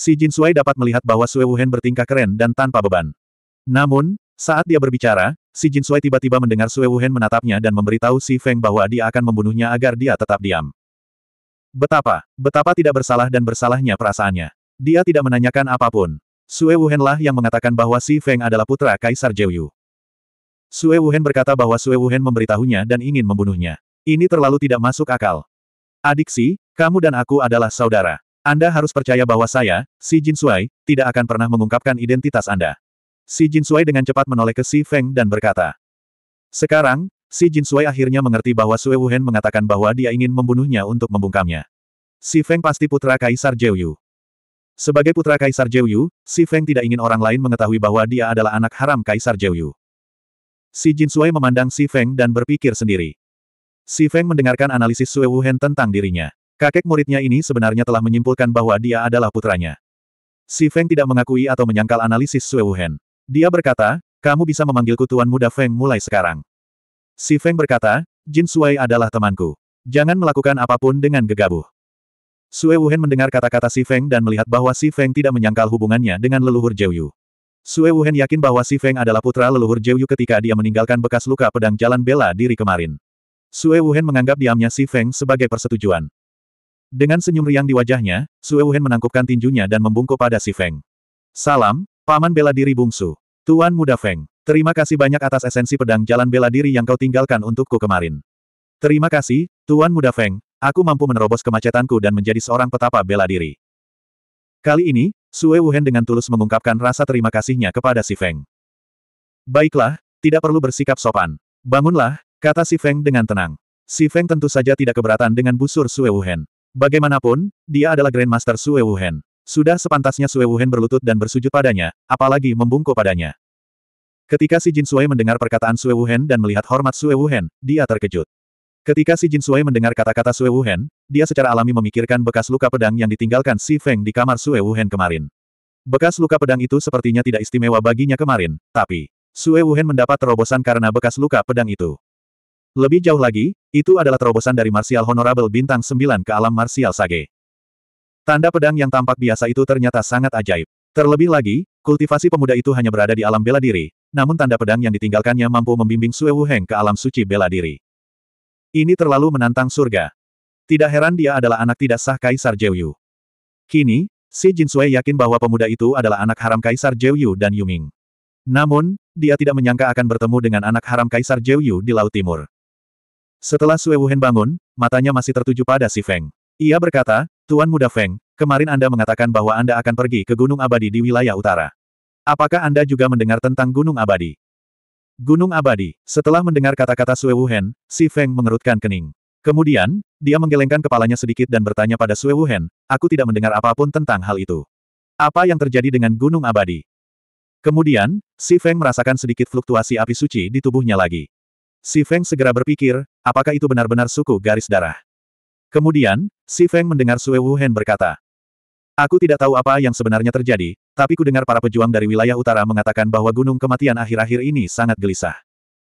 Si Jin Sui dapat melihat bahwa Sue Wuhan bertingkah keren dan tanpa beban. Namun, saat dia berbicara, si Jin Sui tiba-tiba mendengar Sue Wuhan menatapnya dan memberitahu Si Feng bahwa dia akan membunuhnya agar dia tetap diam. Betapa, betapa tidak bersalah dan bersalahnya perasaannya. Dia tidak menanyakan apapun. Sue lah yang mengatakan bahwa Si Feng adalah putra Kaisar Jeyu. Sue Wuhan berkata bahwa Sue Wuhan memberitahunya dan ingin membunuhnya. Ini terlalu tidak masuk akal. Adik Si, kamu dan aku adalah saudara. Anda harus percaya bahwa saya, Si Jin Sui, tidak akan pernah mengungkapkan identitas Anda. Si Jin Sui dengan cepat menoleh ke Si Feng dan berkata. Sekarang, Si Jin Sui akhirnya mengerti bahwa Sue Wuhen mengatakan bahwa dia ingin membunuhnya untuk membungkamnya. Si Feng pasti putra Kaisar Yu. Sebagai putra Kaisar Yu, Si Feng tidak ingin orang lain mengetahui bahwa dia adalah anak haram Kaisar Yu. Si Jin Sui memandang Si Feng dan berpikir sendiri. Si Feng mendengarkan analisis Sue Wuhen tentang dirinya. Kakek muridnya ini sebenarnya telah menyimpulkan bahwa dia adalah putranya. Si Feng tidak mengakui atau menyangkal analisis Sue Wuhan. Dia berkata, kamu bisa memanggil kutuan Muda Feng mulai sekarang. Si Feng berkata, Jin Sui adalah temanku. Jangan melakukan apapun dengan gegabah. Sue Wuhan mendengar kata-kata Si Feng dan melihat bahwa Si Feng tidak menyangkal hubungannya dengan leluhur Jiu Yu. Sue Wuhan yakin bahwa Si Feng adalah putra leluhur Jiu Yu ketika dia meninggalkan bekas luka pedang jalan bela diri kemarin. Sue Wuhan menganggap diamnya Si Feng sebagai persetujuan. Dengan senyum riang di wajahnya, Sue Wuhan menangkupkan tinjunya dan membungkuk pada si Feng. Salam, Paman Bela Diri Bungsu. Tuan Muda Feng, terima kasih banyak atas esensi pedang jalan bela diri yang kau tinggalkan untukku kemarin. Terima kasih, Tuan Muda Feng, aku mampu menerobos kemacetanku dan menjadi seorang petapa bela diri. Kali ini, Sue Wuhan dengan tulus mengungkapkan rasa terima kasihnya kepada si Feng. Baiklah, tidak perlu bersikap sopan. Bangunlah, kata si Feng dengan tenang. Si Feng tentu saja tidak keberatan dengan busur Sue Wuhan. Bagaimanapun, dia adalah Grandmaster Sue Wuhen. Sudah sepantasnya Sue Wuhen berlutut dan bersujud padanya, apalagi membungkuk padanya. Ketika si Jin Sui mendengar perkataan Sue Wuhen dan melihat hormat Sue Wuhen, dia terkejut. Ketika si Jin Sui mendengar kata-kata Sue Wuhen, dia secara alami memikirkan bekas luka pedang yang ditinggalkan Si Feng di kamar Sue Wuhen kemarin. Bekas luka pedang itu sepertinya tidak istimewa baginya kemarin, tapi Sue Wuhen mendapat terobosan karena bekas luka pedang itu. Lebih jauh lagi, itu adalah terobosan dari Martial Honorable Bintang 9 ke alam Martial Sage. Tanda pedang yang tampak biasa itu ternyata sangat ajaib. Terlebih lagi, kultivasi pemuda itu hanya berada di alam bela diri, namun tanda pedang yang ditinggalkannya mampu membimbing Sue Heng ke alam suci bela diri. Ini terlalu menantang surga. Tidak heran dia adalah anak tidak sah Kaisar Jeoyu. Kini, Si Jin Sui yakin bahwa pemuda itu adalah anak haram Kaisar Jeoyu dan Yuming. Namun, dia tidak menyangka akan bertemu dengan anak haram Kaisar Jeoyu di Laut Timur. Setelah Sue Wuhen bangun, matanya masih tertuju pada si Feng. Ia berkata, Tuan Muda Feng, kemarin Anda mengatakan bahwa Anda akan pergi ke Gunung Abadi di wilayah utara. Apakah Anda juga mendengar tentang Gunung Abadi? Gunung Abadi, setelah mendengar kata-kata Sue Wuhen, si Feng mengerutkan kening. Kemudian, dia menggelengkan kepalanya sedikit dan bertanya pada Sue Wuhen, aku tidak mendengar apapun tentang hal itu. Apa yang terjadi dengan Gunung Abadi? Kemudian, Si Feng merasakan sedikit fluktuasi api suci di tubuhnya lagi. Si Feng segera berpikir, apakah itu benar-benar suku garis darah? Kemudian, Si Feng mendengar Sue Wuhen berkata, Aku tidak tahu apa yang sebenarnya terjadi, tapi ku dengar para pejuang dari wilayah utara mengatakan bahwa gunung kematian akhir-akhir ini sangat gelisah.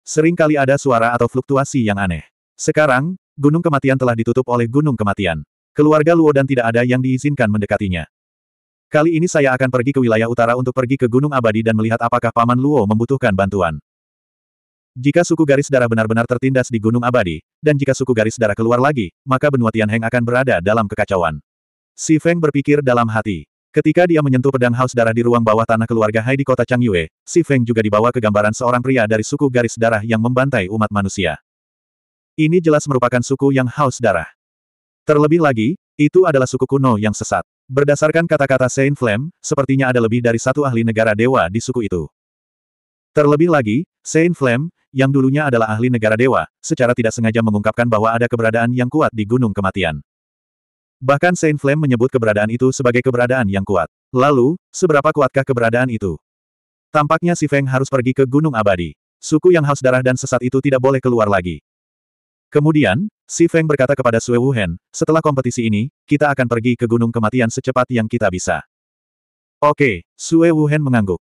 Seringkali ada suara atau fluktuasi yang aneh. Sekarang, gunung kematian telah ditutup oleh gunung kematian. Keluarga Luo dan tidak ada yang diizinkan mendekatinya. Kali ini saya akan pergi ke wilayah utara untuk pergi ke Gunung Abadi dan melihat apakah Paman Luo membutuhkan bantuan. Jika suku garis darah benar-benar tertindas di Gunung Abadi, dan jika suku garis darah keluar lagi, maka benua Tianheng akan berada dalam kekacauan. Si Feng berpikir dalam hati. Ketika dia menyentuh pedang haus darah di ruang bawah tanah keluarga Hai di kota Changyue, si Feng juga dibawa ke gambaran seorang pria dari suku garis darah yang membantai umat manusia. Ini jelas merupakan suku yang haus darah. Terlebih lagi, itu adalah suku kuno yang sesat. Berdasarkan kata-kata Saint Flame, sepertinya ada lebih dari satu ahli negara dewa di suku itu. Terlebih lagi, Saint Flame, yang dulunya adalah ahli negara dewa, secara tidak sengaja mengungkapkan bahwa ada keberadaan yang kuat di Gunung Kematian. Bahkan Saint Flame menyebut keberadaan itu sebagai keberadaan yang kuat. Lalu, seberapa kuatkah keberadaan itu? Tampaknya si Feng harus pergi ke Gunung Abadi. Suku yang haus darah dan sesat itu tidak boleh keluar lagi. Kemudian, si Feng berkata kepada Sue Wuhan, setelah kompetisi ini, kita akan pergi ke Gunung Kematian secepat yang kita bisa. Oke, Sue Wuhan mengangguk.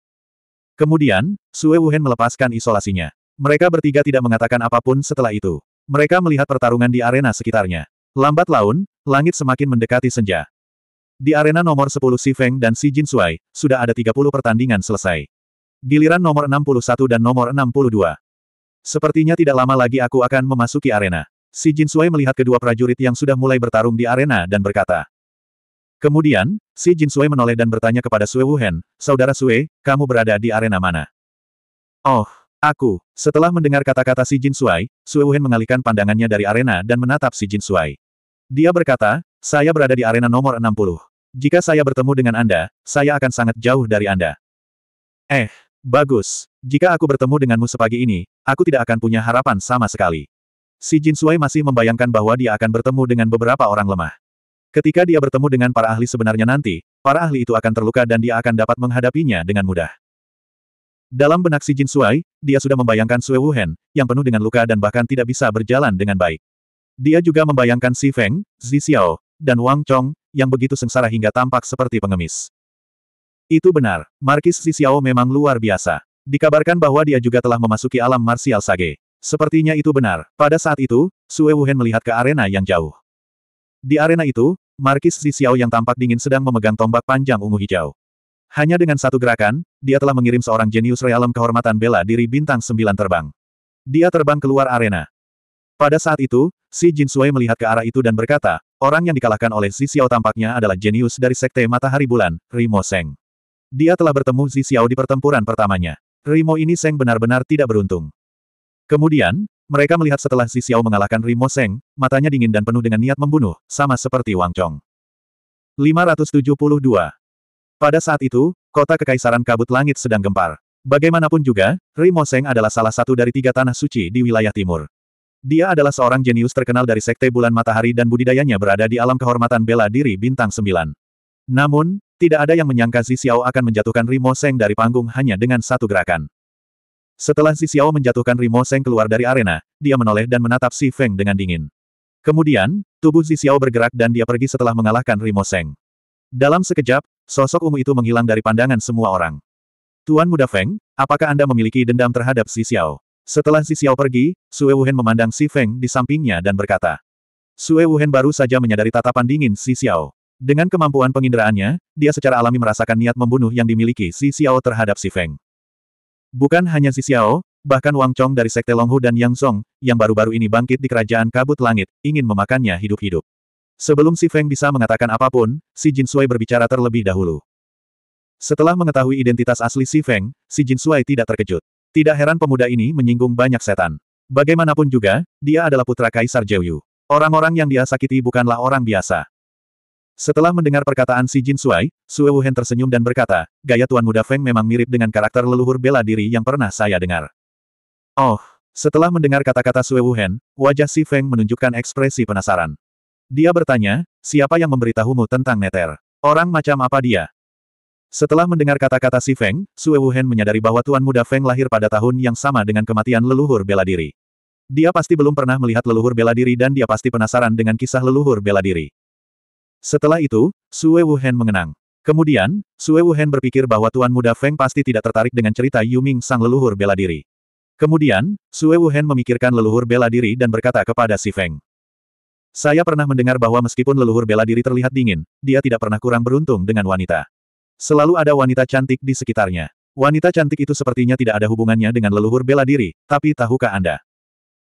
Kemudian, Sue Wuhen melepaskan isolasinya. Mereka bertiga tidak mengatakan apapun setelah itu. Mereka melihat pertarungan di arena sekitarnya. Lambat laun, langit semakin mendekati senja. Di arena nomor 10 Si Feng dan Si Jin Sui, sudah ada 30 pertandingan selesai. Giliran nomor 61 dan nomor 62. Sepertinya tidak lama lagi aku akan memasuki arena. Si Jin Sui melihat kedua prajurit yang sudah mulai bertarung di arena dan berkata, Kemudian, si Jin Sui menoleh dan bertanya kepada Sui Wuhen, Saudara Sui, kamu berada di arena mana? Oh, aku. Setelah mendengar kata-kata si Jin Sui, Sui Wuhen mengalihkan pandangannya dari arena dan menatap si Jin Sui. Dia berkata, saya berada di arena nomor 60. Jika saya bertemu dengan Anda, saya akan sangat jauh dari Anda. Eh, bagus. Jika aku bertemu denganmu sepagi ini, aku tidak akan punya harapan sama sekali. Si Jin Sui masih membayangkan bahwa dia akan bertemu dengan beberapa orang lemah. Ketika dia bertemu dengan para ahli sebenarnya nanti, para ahli itu akan terluka dan dia akan dapat menghadapinya dengan mudah. Dalam benak si Jin Suai, dia sudah membayangkan Sue Wuhen, yang penuh dengan luka dan bahkan tidak bisa berjalan dengan baik. Dia juga membayangkan Si Feng, Zi Xiao, dan Wang Chong, yang begitu sengsara hingga tampak seperti pengemis. Itu benar, Markis Zi Xiao memang luar biasa. Dikabarkan bahwa dia juga telah memasuki alam marsial sage. Sepertinya itu benar. Pada saat itu, Sue Wuhen melihat ke arena yang jauh. Di arena itu, Markis Zixiao yang tampak dingin sedang memegang tombak panjang ungu hijau. Hanya dengan satu gerakan, dia telah mengirim seorang jenius realem kehormatan bela diri bintang sembilan terbang. Dia terbang keluar arena. Pada saat itu, Si Jin Sui melihat ke arah itu dan berkata, orang yang dikalahkan oleh Zixiao tampaknya adalah jenius dari Sekte Matahari Bulan, Rimo Seng. Dia telah bertemu Zixiao di pertempuran pertamanya. Rimo ini Seng benar-benar tidak beruntung. Kemudian, mereka melihat setelah Xi Xiao mengalahkan Rimo Seng, matanya dingin dan penuh dengan niat membunuh, sama seperti Wang Chong. 572. Pada saat itu, kota Kekaisaran Kabut Langit sedang gempar. Bagaimanapun juga, Rimo Seng adalah salah satu dari tiga tanah suci di wilayah timur. Dia adalah seorang jenius terkenal dari Sekte Bulan Matahari dan budidayanya berada di alam kehormatan bela diri bintang sembilan. Namun, tidak ada yang menyangka Xi Xiao akan menjatuhkan Rimo Seng dari panggung hanya dengan satu gerakan. Setelah Si Xiao menjatuhkan Rimo Seng keluar dari arena, dia menoleh dan menatap Si Feng dengan dingin. Kemudian, tubuh Si Xiao bergerak dan dia pergi setelah mengalahkan Rimo Seng. Dalam sekejap, sosok ungu itu menghilang dari pandangan semua orang. Tuan Muda Feng, apakah Anda memiliki dendam terhadap Si Xiao? Setelah Si Xiao pergi, Sue Wuhen memandang Si Feng di sampingnya dan berkata. Sue Wuhen baru saja menyadari tatapan dingin Si Xiao. Dengan kemampuan penginderaannya, dia secara alami merasakan niat membunuh yang dimiliki Si Xiao terhadap Si Feng. Bukan hanya si Xiao, bahkan Wang Chong dari Sekte Longhu dan Yang Song, yang baru-baru ini bangkit di kerajaan kabut langit, ingin memakannya hidup-hidup. Sebelum si Feng bisa mengatakan apapun, si Jin Sui berbicara terlebih dahulu. Setelah mengetahui identitas asli si Feng, si Jin Sui tidak terkejut. Tidak heran pemuda ini menyinggung banyak setan. Bagaimanapun juga, dia adalah putra Kaisar Jeyu. Orang-orang yang dia sakiti bukanlah orang biasa. Setelah mendengar perkataan si Jin Suai, Sue Wuhen tersenyum dan berkata, gaya Tuan Muda Feng memang mirip dengan karakter leluhur bela diri yang pernah saya dengar. Oh, setelah mendengar kata-kata Sue Wuhen, wajah si Feng menunjukkan ekspresi penasaran. Dia bertanya, siapa yang memberitahumu tentang Neter? Orang macam apa dia? Setelah mendengar kata-kata si Feng, Sue Wuhen menyadari bahwa Tuan Muda Feng lahir pada tahun yang sama dengan kematian leluhur bela diri. Dia pasti belum pernah melihat leluhur bela diri dan dia pasti penasaran dengan kisah leluhur bela diri. Setelah itu, Sue Wuhan mengenang. Kemudian, Sue Wuhan berpikir bahwa Tuan Muda Feng pasti tidak tertarik dengan cerita Yuming sang leluhur bela diri. Kemudian, Sue Wuhan memikirkan leluhur bela diri dan berkata kepada si Feng. Saya pernah mendengar bahwa meskipun leluhur bela diri terlihat dingin, dia tidak pernah kurang beruntung dengan wanita. Selalu ada wanita cantik di sekitarnya. Wanita cantik itu sepertinya tidak ada hubungannya dengan leluhur bela diri, tapi tahukah Anda?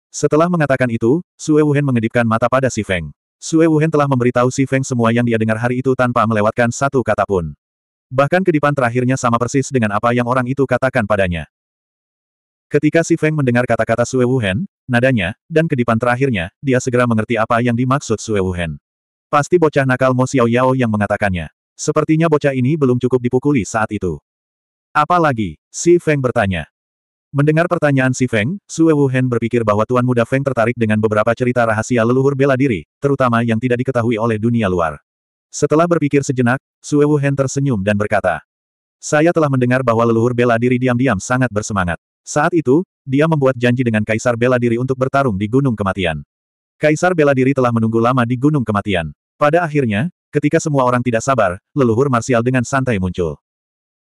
Setelah mengatakan itu, Sue Wuhan mengedipkan mata pada si Feng. Sue Wuhan telah memberitahu Si Feng semua yang dia dengar hari itu tanpa melewatkan satu kata pun. Bahkan kedipan terakhirnya sama persis dengan apa yang orang itu katakan padanya. Ketika Si Feng mendengar kata-kata Sue Wuhan, nadanya, dan kedipan terakhirnya, dia segera mengerti apa yang dimaksud Sue Wuhan. Pasti bocah nakal Mo Xiao Yao yang mengatakannya. Sepertinya bocah ini belum cukup dipukuli saat itu. Apalagi, Si Feng bertanya. Mendengar pertanyaan si Feng, Sue Wuhan berpikir bahwa Tuan Muda Feng tertarik dengan beberapa cerita rahasia leluhur bela diri, terutama yang tidak diketahui oleh dunia luar. Setelah berpikir sejenak, Sue Wuhan tersenyum dan berkata, Saya telah mendengar bahwa leluhur bela diri diam-diam sangat bersemangat. Saat itu, dia membuat janji dengan Kaisar Bela Diri untuk bertarung di Gunung Kematian. Kaisar Bela Diri telah menunggu lama di Gunung Kematian. Pada akhirnya, ketika semua orang tidak sabar, leluhur marsial dengan santai muncul.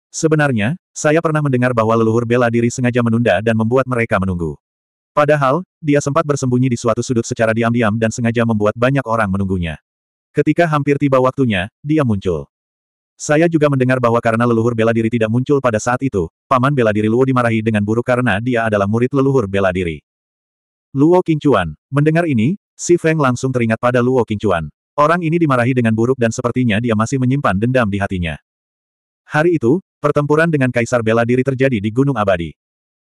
Sebenarnya, saya pernah mendengar bahwa leluhur bela diri sengaja menunda dan membuat mereka menunggu. Padahal, dia sempat bersembunyi di suatu sudut secara diam-diam dan sengaja membuat banyak orang menunggunya. Ketika hampir tiba waktunya, dia muncul. Saya juga mendengar bahwa karena leluhur bela diri tidak muncul pada saat itu, paman bela diri Luo dimarahi dengan buruk karena dia adalah murid leluhur bela diri. Luo Qingchuan. Mendengar ini, Si Feng langsung teringat pada Luo Qingchuan. Orang ini dimarahi dengan buruk dan sepertinya dia masih menyimpan dendam di hatinya. Hari itu, pertempuran dengan Kaisar Bela Diri terjadi di Gunung Abadi.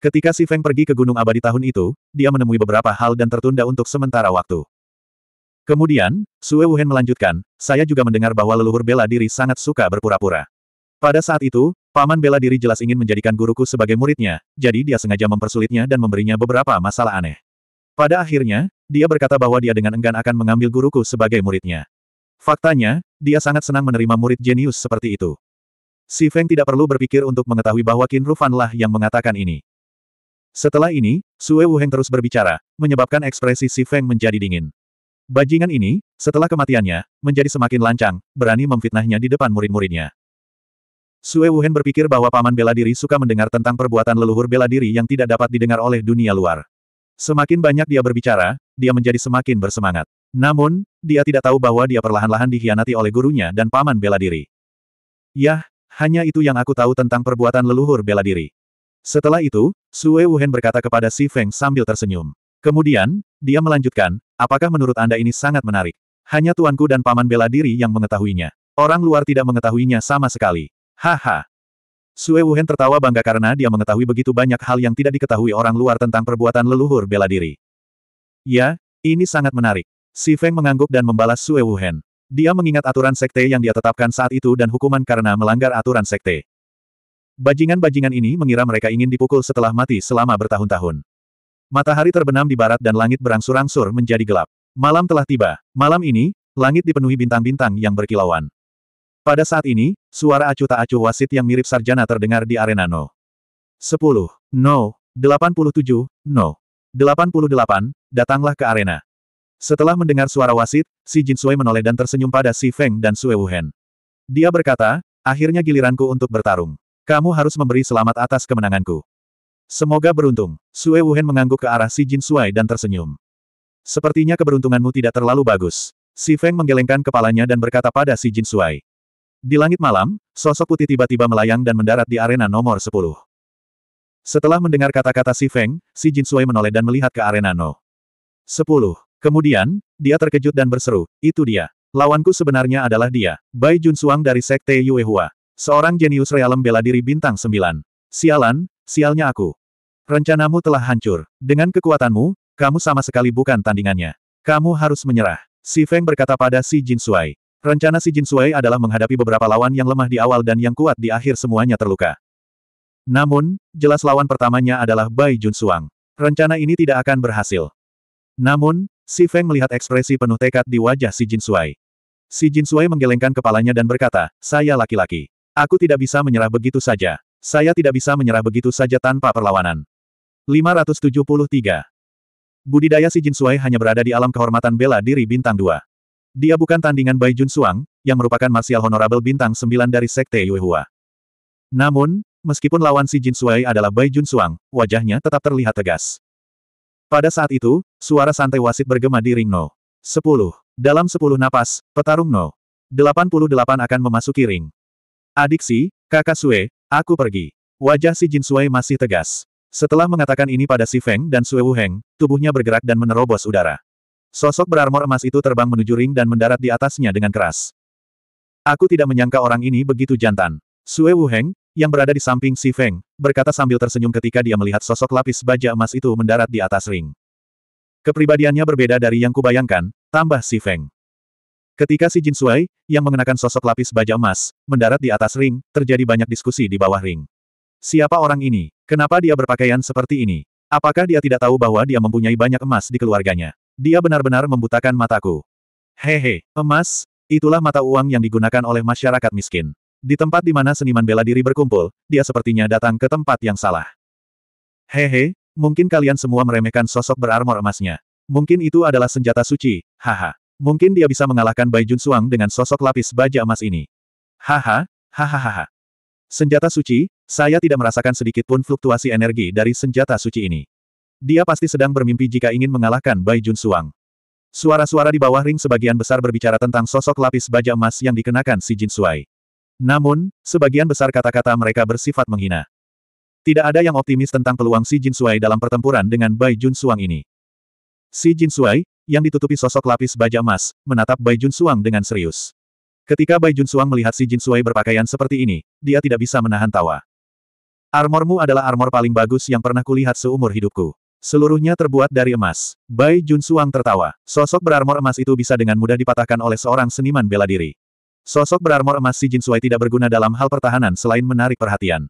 Ketika Si Feng pergi ke Gunung Abadi tahun itu, dia menemui beberapa hal dan tertunda untuk sementara waktu. Kemudian, Sue Wuhen melanjutkan, saya juga mendengar bahwa leluhur bela diri sangat suka berpura-pura. Pada saat itu, paman bela diri jelas ingin menjadikan guruku sebagai muridnya, jadi dia sengaja mempersulitnya dan memberinya beberapa masalah aneh. Pada akhirnya, dia berkata bahwa dia dengan enggan akan mengambil guruku sebagai muridnya. Faktanya, dia sangat senang menerima murid jenius seperti itu. Si Feng tidak perlu berpikir untuk mengetahui bahwa Qin lah yang mengatakan ini. Setelah ini, Sue Wuheng terus berbicara, menyebabkan ekspresi Si Feng menjadi dingin. Bajingan ini, setelah kematiannya, menjadi semakin lancang, berani memfitnahnya di depan murid-muridnya. Sue Wuhen berpikir bahwa paman bela diri suka mendengar tentang perbuatan leluhur bela diri yang tidak dapat didengar oleh dunia luar. Semakin banyak dia berbicara, dia menjadi semakin bersemangat. Namun, dia tidak tahu bahwa dia perlahan-lahan dikhianati oleh gurunya dan paman bela diri. Yah, hanya itu yang aku tahu tentang perbuatan leluhur bela diri. Setelah itu, Sue Wuhen berkata kepada Si Feng sambil tersenyum. Kemudian, dia melanjutkan, apakah menurut Anda ini sangat menarik? Hanya tuanku dan paman bela diri yang mengetahuinya. Orang luar tidak mengetahuinya sama sekali. Haha. Sue Wuhen tertawa bangga karena dia mengetahui begitu banyak hal yang tidak diketahui orang luar tentang perbuatan leluhur bela diri. Ya, ini sangat menarik. Si Feng mengangguk dan membalas Sue Wuhen. Dia mengingat aturan sekte yang dia tetapkan saat itu dan hukuman karena melanggar aturan sekte. Bajingan-bajingan ini mengira mereka ingin dipukul setelah mati selama bertahun-tahun. Matahari terbenam di barat dan langit berangsur-angsur menjadi gelap. Malam telah tiba. Malam ini, langit dipenuhi bintang-bintang yang berkilauan. Pada saat ini, suara acuh tak acuh wasit yang mirip sarjana terdengar di arena No. 10. No. 87. No. 88. Datanglah ke arena. Setelah mendengar suara wasit, si Jin Sui menoleh dan tersenyum pada Si Feng dan Sue Wuhan. Dia berkata, akhirnya giliranku untuk bertarung. Kamu harus memberi selamat atas kemenanganku. Semoga beruntung. Sue Wuhan mengangguk ke arah si Jin Sui dan tersenyum. Sepertinya keberuntunganmu tidak terlalu bagus. Si Feng menggelengkan kepalanya dan berkata pada si Jin Sui. Di langit malam, sosok putih tiba-tiba melayang dan mendarat di arena nomor 10. Setelah mendengar kata-kata Si Feng, Si Jin Sui menoleh dan melihat ke arena No. 10. Kemudian, dia terkejut dan berseru, itu dia. Lawanku sebenarnya adalah dia, Bai Jun Junsuang dari Sekte Yuehua. Seorang jenius realem bela diri bintang sembilan. Sialan, sialnya aku. Rencanamu telah hancur. Dengan kekuatanmu, kamu sama sekali bukan tandingannya. Kamu harus menyerah. Si Feng berkata pada Si Jin Suai. Rencana Si Jin Suai adalah menghadapi beberapa lawan yang lemah di awal dan yang kuat di akhir semuanya terluka. Namun, jelas lawan pertamanya adalah Bai Jun Junsuang. Rencana ini tidak akan berhasil. Namun, Si Feng melihat ekspresi penuh tekad di wajah Si Jin Jinsuai. Si Jin Jinsuai menggelengkan kepalanya dan berkata, saya laki-laki. Aku tidak bisa menyerah begitu saja. Saya tidak bisa menyerah begitu saja tanpa perlawanan. 573. Budidaya Si Jin Jinsuai hanya berada di alam kehormatan bela diri bintang 2. Dia bukan tandingan Bai Jun Suang, yang merupakan martial honorable bintang 9 dari Sekte Yuehua. Namun, meskipun lawan Si Jin Jinsuai adalah Bai Jun Suang, wajahnya tetap terlihat tegas. Pada saat itu, suara santai wasit bergema di ring No. 10. Dalam 10 napas, petarung No. 88 akan memasuki ring. Adiksi, kakak Sue, aku pergi. Wajah si Jin Sue masih tegas. Setelah mengatakan ini pada si Feng dan Sue Wuheng, tubuhnya bergerak dan menerobos udara. Sosok berarmor emas itu terbang menuju ring dan mendarat di atasnya dengan keras. Aku tidak menyangka orang ini begitu jantan. Sue Wuheng, yang berada di samping Si Feng, berkata sambil tersenyum ketika dia melihat sosok lapis baja emas itu mendarat di atas ring. Kepribadiannya berbeda dari yang kubayangkan, tambah Si Feng. Ketika Si Jin Sui, yang mengenakan sosok lapis baja emas, mendarat di atas ring, terjadi banyak diskusi di bawah ring. Siapa orang ini? Kenapa dia berpakaian seperti ini? Apakah dia tidak tahu bahwa dia mempunyai banyak emas di keluarganya? Dia benar-benar membutakan mataku. Hehe, emas, itulah mata uang yang digunakan oleh masyarakat miskin. Di tempat di mana seniman bela diri berkumpul, dia sepertinya datang ke tempat yang salah. Hehe, mungkin kalian semua meremehkan sosok berarmor emasnya. Mungkin itu adalah senjata suci, haha. Mungkin dia bisa mengalahkan Bai Jun Suang dengan sosok lapis baja emas ini. Haha, hahaha. Senjata suci, saya tidak merasakan sedikit pun fluktuasi energi dari senjata suci ini. Dia pasti sedang bermimpi jika ingin mengalahkan Bai Jun Suang. Suara-suara di bawah ring sebagian besar berbicara tentang sosok lapis baja emas yang dikenakan si Jin Suai. Namun, sebagian besar kata-kata mereka bersifat menghina. Tidak ada yang optimis tentang peluang Si Jin Suai dalam pertempuran dengan Bai Jun Suang ini. Si Jin Suai, yang ditutupi sosok lapis baja emas, menatap Bai Jun Suang dengan serius. Ketika Bai Jun Suang melihat Si Jin Suai berpakaian seperti ini, dia tidak bisa menahan tawa. Armormu adalah armor paling bagus yang pernah kulihat seumur hidupku. Seluruhnya terbuat dari emas. Bai Jun Suang tertawa. Sosok berarmor emas itu bisa dengan mudah dipatahkan oleh seorang seniman bela diri. Sosok berarmor emas si Jin Sui tidak berguna dalam hal pertahanan selain menarik perhatian.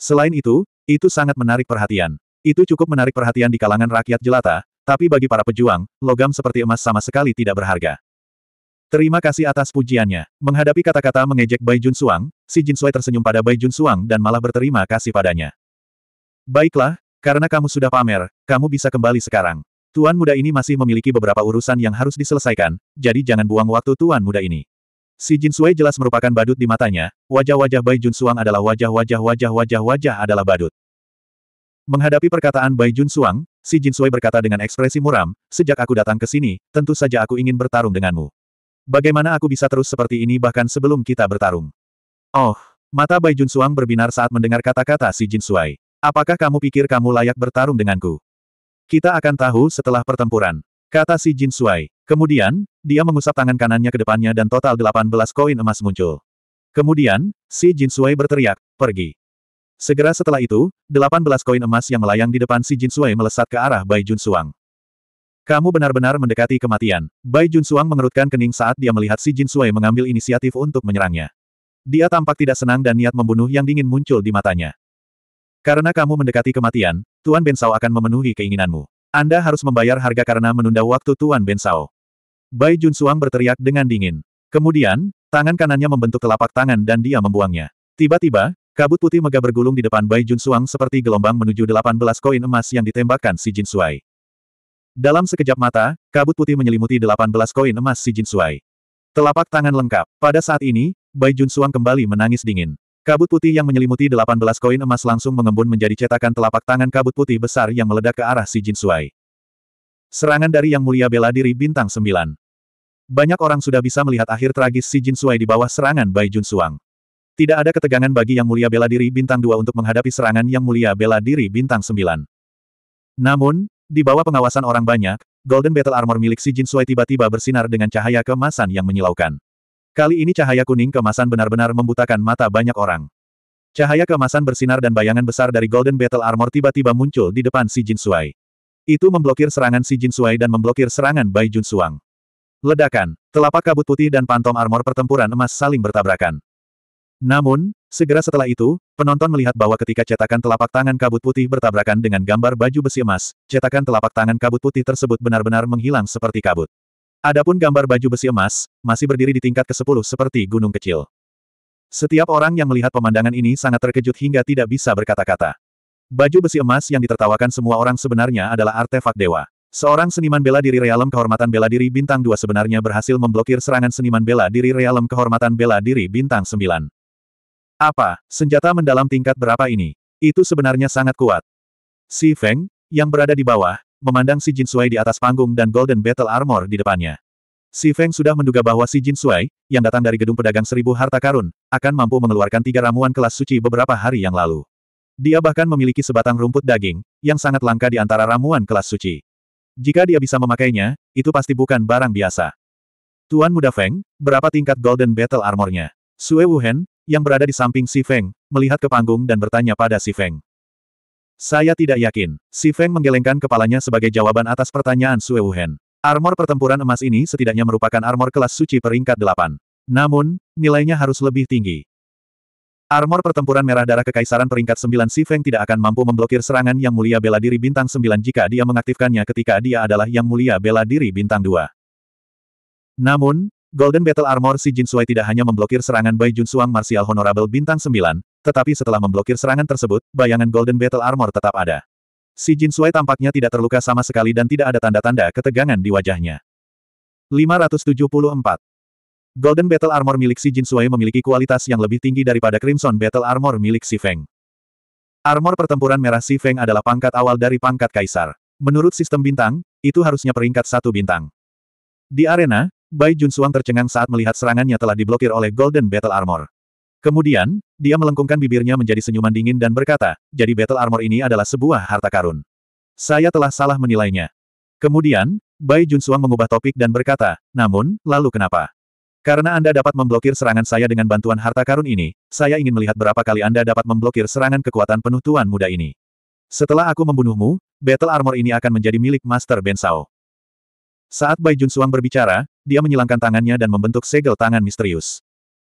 Selain itu, itu sangat menarik perhatian. Itu cukup menarik perhatian di kalangan rakyat jelata, tapi bagi para pejuang, logam seperti emas sama sekali tidak berharga. Terima kasih atas pujiannya. Menghadapi kata-kata mengejek Bai Jun Suang, si Jin Sui tersenyum pada Bai Jun Suang dan malah berterima kasih padanya. Baiklah, karena kamu sudah pamer, kamu bisa kembali sekarang. Tuan muda ini masih memiliki beberapa urusan yang harus diselesaikan, jadi jangan buang waktu tuan muda ini. Si Jin Sui jelas merupakan badut di matanya, wajah-wajah Bai Jun Suang adalah wajah-wajah wajah-wajah wajah adalah badut. Menghadapi perkataan Bai Jun Suang, si Jin Sui berkata dengan ekspresi muram, sejak aku datang ke sini, tentu saja aku ingin bertarung denganmu. Bagaimana aku bisa terus seperti ini bahkan sebelum kita bertarung? Oh, mata Bai Jun Suang berbinar saat mendengar kata-kata si Jin Sui. Apakah kamu pikir kamu layak bertarung denganku? Kita akan tahu setelah pertempuran. Kata si Jin Sui. Kemudian, dia mengusap tangan kanannya ke depannya dan total 18 koin emas muncul. Kemudian, si Jin Sui berteriak, pergi. Segera setelah itu, 18 koin emas yang melayang di depan si Jin Sui melesat ke arah Bai Jun Suang. Kamu benar-benar mendekati kematian. Bai Jun Suang mengerutkan kening saat dia melihat si Jin Sui mengambil inisiatif untuk menyerangnya. Dia tampak tidak senang dan niat membunuh yang dingin muncul di matanya. Karena kamu mendekati kematian, Tuan Bensau akan memenuhi keinginanmu. Anda harus membayar harga karena menunda waktu Tuan Ben Bai Jun Suang berteriak dengan dingin. Kemudian, tangan kanannya membentuk telapak tangan dan dia membuangnya. Tiba-tiba, kabut putih megah bergulung di depan Bai Jun Suang seperti gelombang menuju 18 koin emas yang ditembakkan si Jin Suai. Dalam sekejap mata, kabut putih menyelimuti 18 koin emas si Jin Suai. Telapak tangan lengkap. Pada saat ini, Bai Jun Suang kembali menangis dingin. Kabut putih yang menyelimuti 18 koin emas langsung mengembun menjadi cetakan telapak tangan kabut putih besar yang meledak ke arah si Jin Suai. Serangan dari Yang Mulia Bela Diri Bintang 9. Banyak orang sudah bisa melihat akhir tragis si Jin Suai di bawah serangan Bai Jun Suang. Tidak ada ketegangan bagi Yang Mulia Bela Diri Bintang 2 untuk menghadapi serangan Yang Mulia Bela Diri Bintang 9. Namun, di bawah pengawasan orang banyak, Golden Battle Armor milik si Jin Suai tiba-tiba bersinar dengan cahaya kemasan yang menyilaukan. Kali ini cahaya kuning kemasan benar-benar membutakan mata banyak orang. Cahaya kemasan bersinar dan bayangan besar dari Golden Battle Armor tiba-tiba muncul di depan Si Jin Suai. Itu memblokir serangan Si Jin Suai dan memblokir serangan Bai Jun Suang. Ledakan, telapak kabut putih dan pantom armor pertempuran emas saling bertabrakan. Namun, segera setelah itu, penonton melihat bahwa ketika cetakan telapak tangan kabut putih bertabrakan dengan gambar baju besi emas, cetakan telapak tangan kabut putih tersebut benar-benar menghilang seperti kabut. Adapun gambar baju besi emas, masih berdiri di tingkat ke-10 seperti gunung kecil. Setiap orang yang melihat pemandangan ini sangat terkejut hingga tidak bisa berkata-kata. Baju besi emas yang ditertawakan semua orang sebenarnya adalah artefak dewa. Seorang seniman bela diri realem kehormatan bela diri bintang 2 sebenarnya berhasil memblokir serangan seniman bela diri realem kehormatan bela diri bintang 9. Apa, senjata mendalam tingkat berapa ini? Itu sebenarnya sangat kuat. Si Feng, yang berada di bawah, memandang Si Jin Sui di atas panggung dan Golden Battle Armor di depannya. Si Feng sudah menduga bahwa Si Jin Sui, yang datang dari gedung pedagang seribu harta karun, akan mampu mengeluarkan tiga ramuan kelas suci beberapa hari yang lalu. Dia bahkan memiliki sebatang rumput daging, yang sangat langka di antara ramuan kelas suci. Jika dia bisa memakainya, itu pasti bukan barang biasa. Tuan Muda Feng, berapa tingkat Golden Battle Armornya? Sue Wuhen, yang berada di samping Si Feng, melihat ke panggung dan bertanya pada Si Feng. Saya tidak yakin. Si Feng menggelengkan kepalanya sebagai jawaban atas pertanyaan Sue Wuhan. Armor pertempuran emas ini setidaknya merupakan armor kelas suci peringkat 8. Namun, nilainya harus lebih tinggi. Armor pertempuran merah darah kekaisaran peringkat 9 Si Feng tidak akan mampu memblokir serangan yang mulia bela diri bintang 9 jika dia mengaktifkannya ketika dia adalah yang mulia bela diri bintang 2. Namun, Golden Battle Armor Si Jin Sui tidak hanya memblokir serangan Bai Jun Suang Martial Honorable Bintang 9, tetapi setelah memblokir serangan tersebut, bayangan Golden Battle Armor tetap ada. Si Jin Sui tampaknya tidak terluka sama sekali dan tidak ada tanda-tanda ketegangan di wajahnya. 574. Golden Battle Armor milik Si Jin Sui memiliki kualitas yang lebih tinggi daripada Crimson Battle Armor milik Si Feng. Armor pertempuran merah Si Feng adalah pangkat awal dari pangkat kaisar. Menurut sistem bintang, itu harusnya peringkat satu bintang. Di arena, Bai Junsuang tercengang saat melihat serangannya telah diblokir oleh Golden Battle Armor. Kemudian, dia melengkungkan bibirnya menjadi senyuman dingin dan berkata, jadi Battle Armor ini adalah sebuah harta karun. Saya telah salah menilainya. Kemudian, Bai Junsuang mengubah topik dan berkata, namun, lalu kenapa? Karena Anda dapat memblokir serangan saya dengan bantuan harta karun ini, saya ingin melihat berapa kali Anda dapat memblokir serangan kekuatan penuh tuan muda ini. Setelah aku membunuhmu, Battle Armor ini akan menjadi milik Master Ben Bensao. Saat Bai Jun Suang berbicara, dia menyilangkan tangannya dan membentuk segel tangan misterius.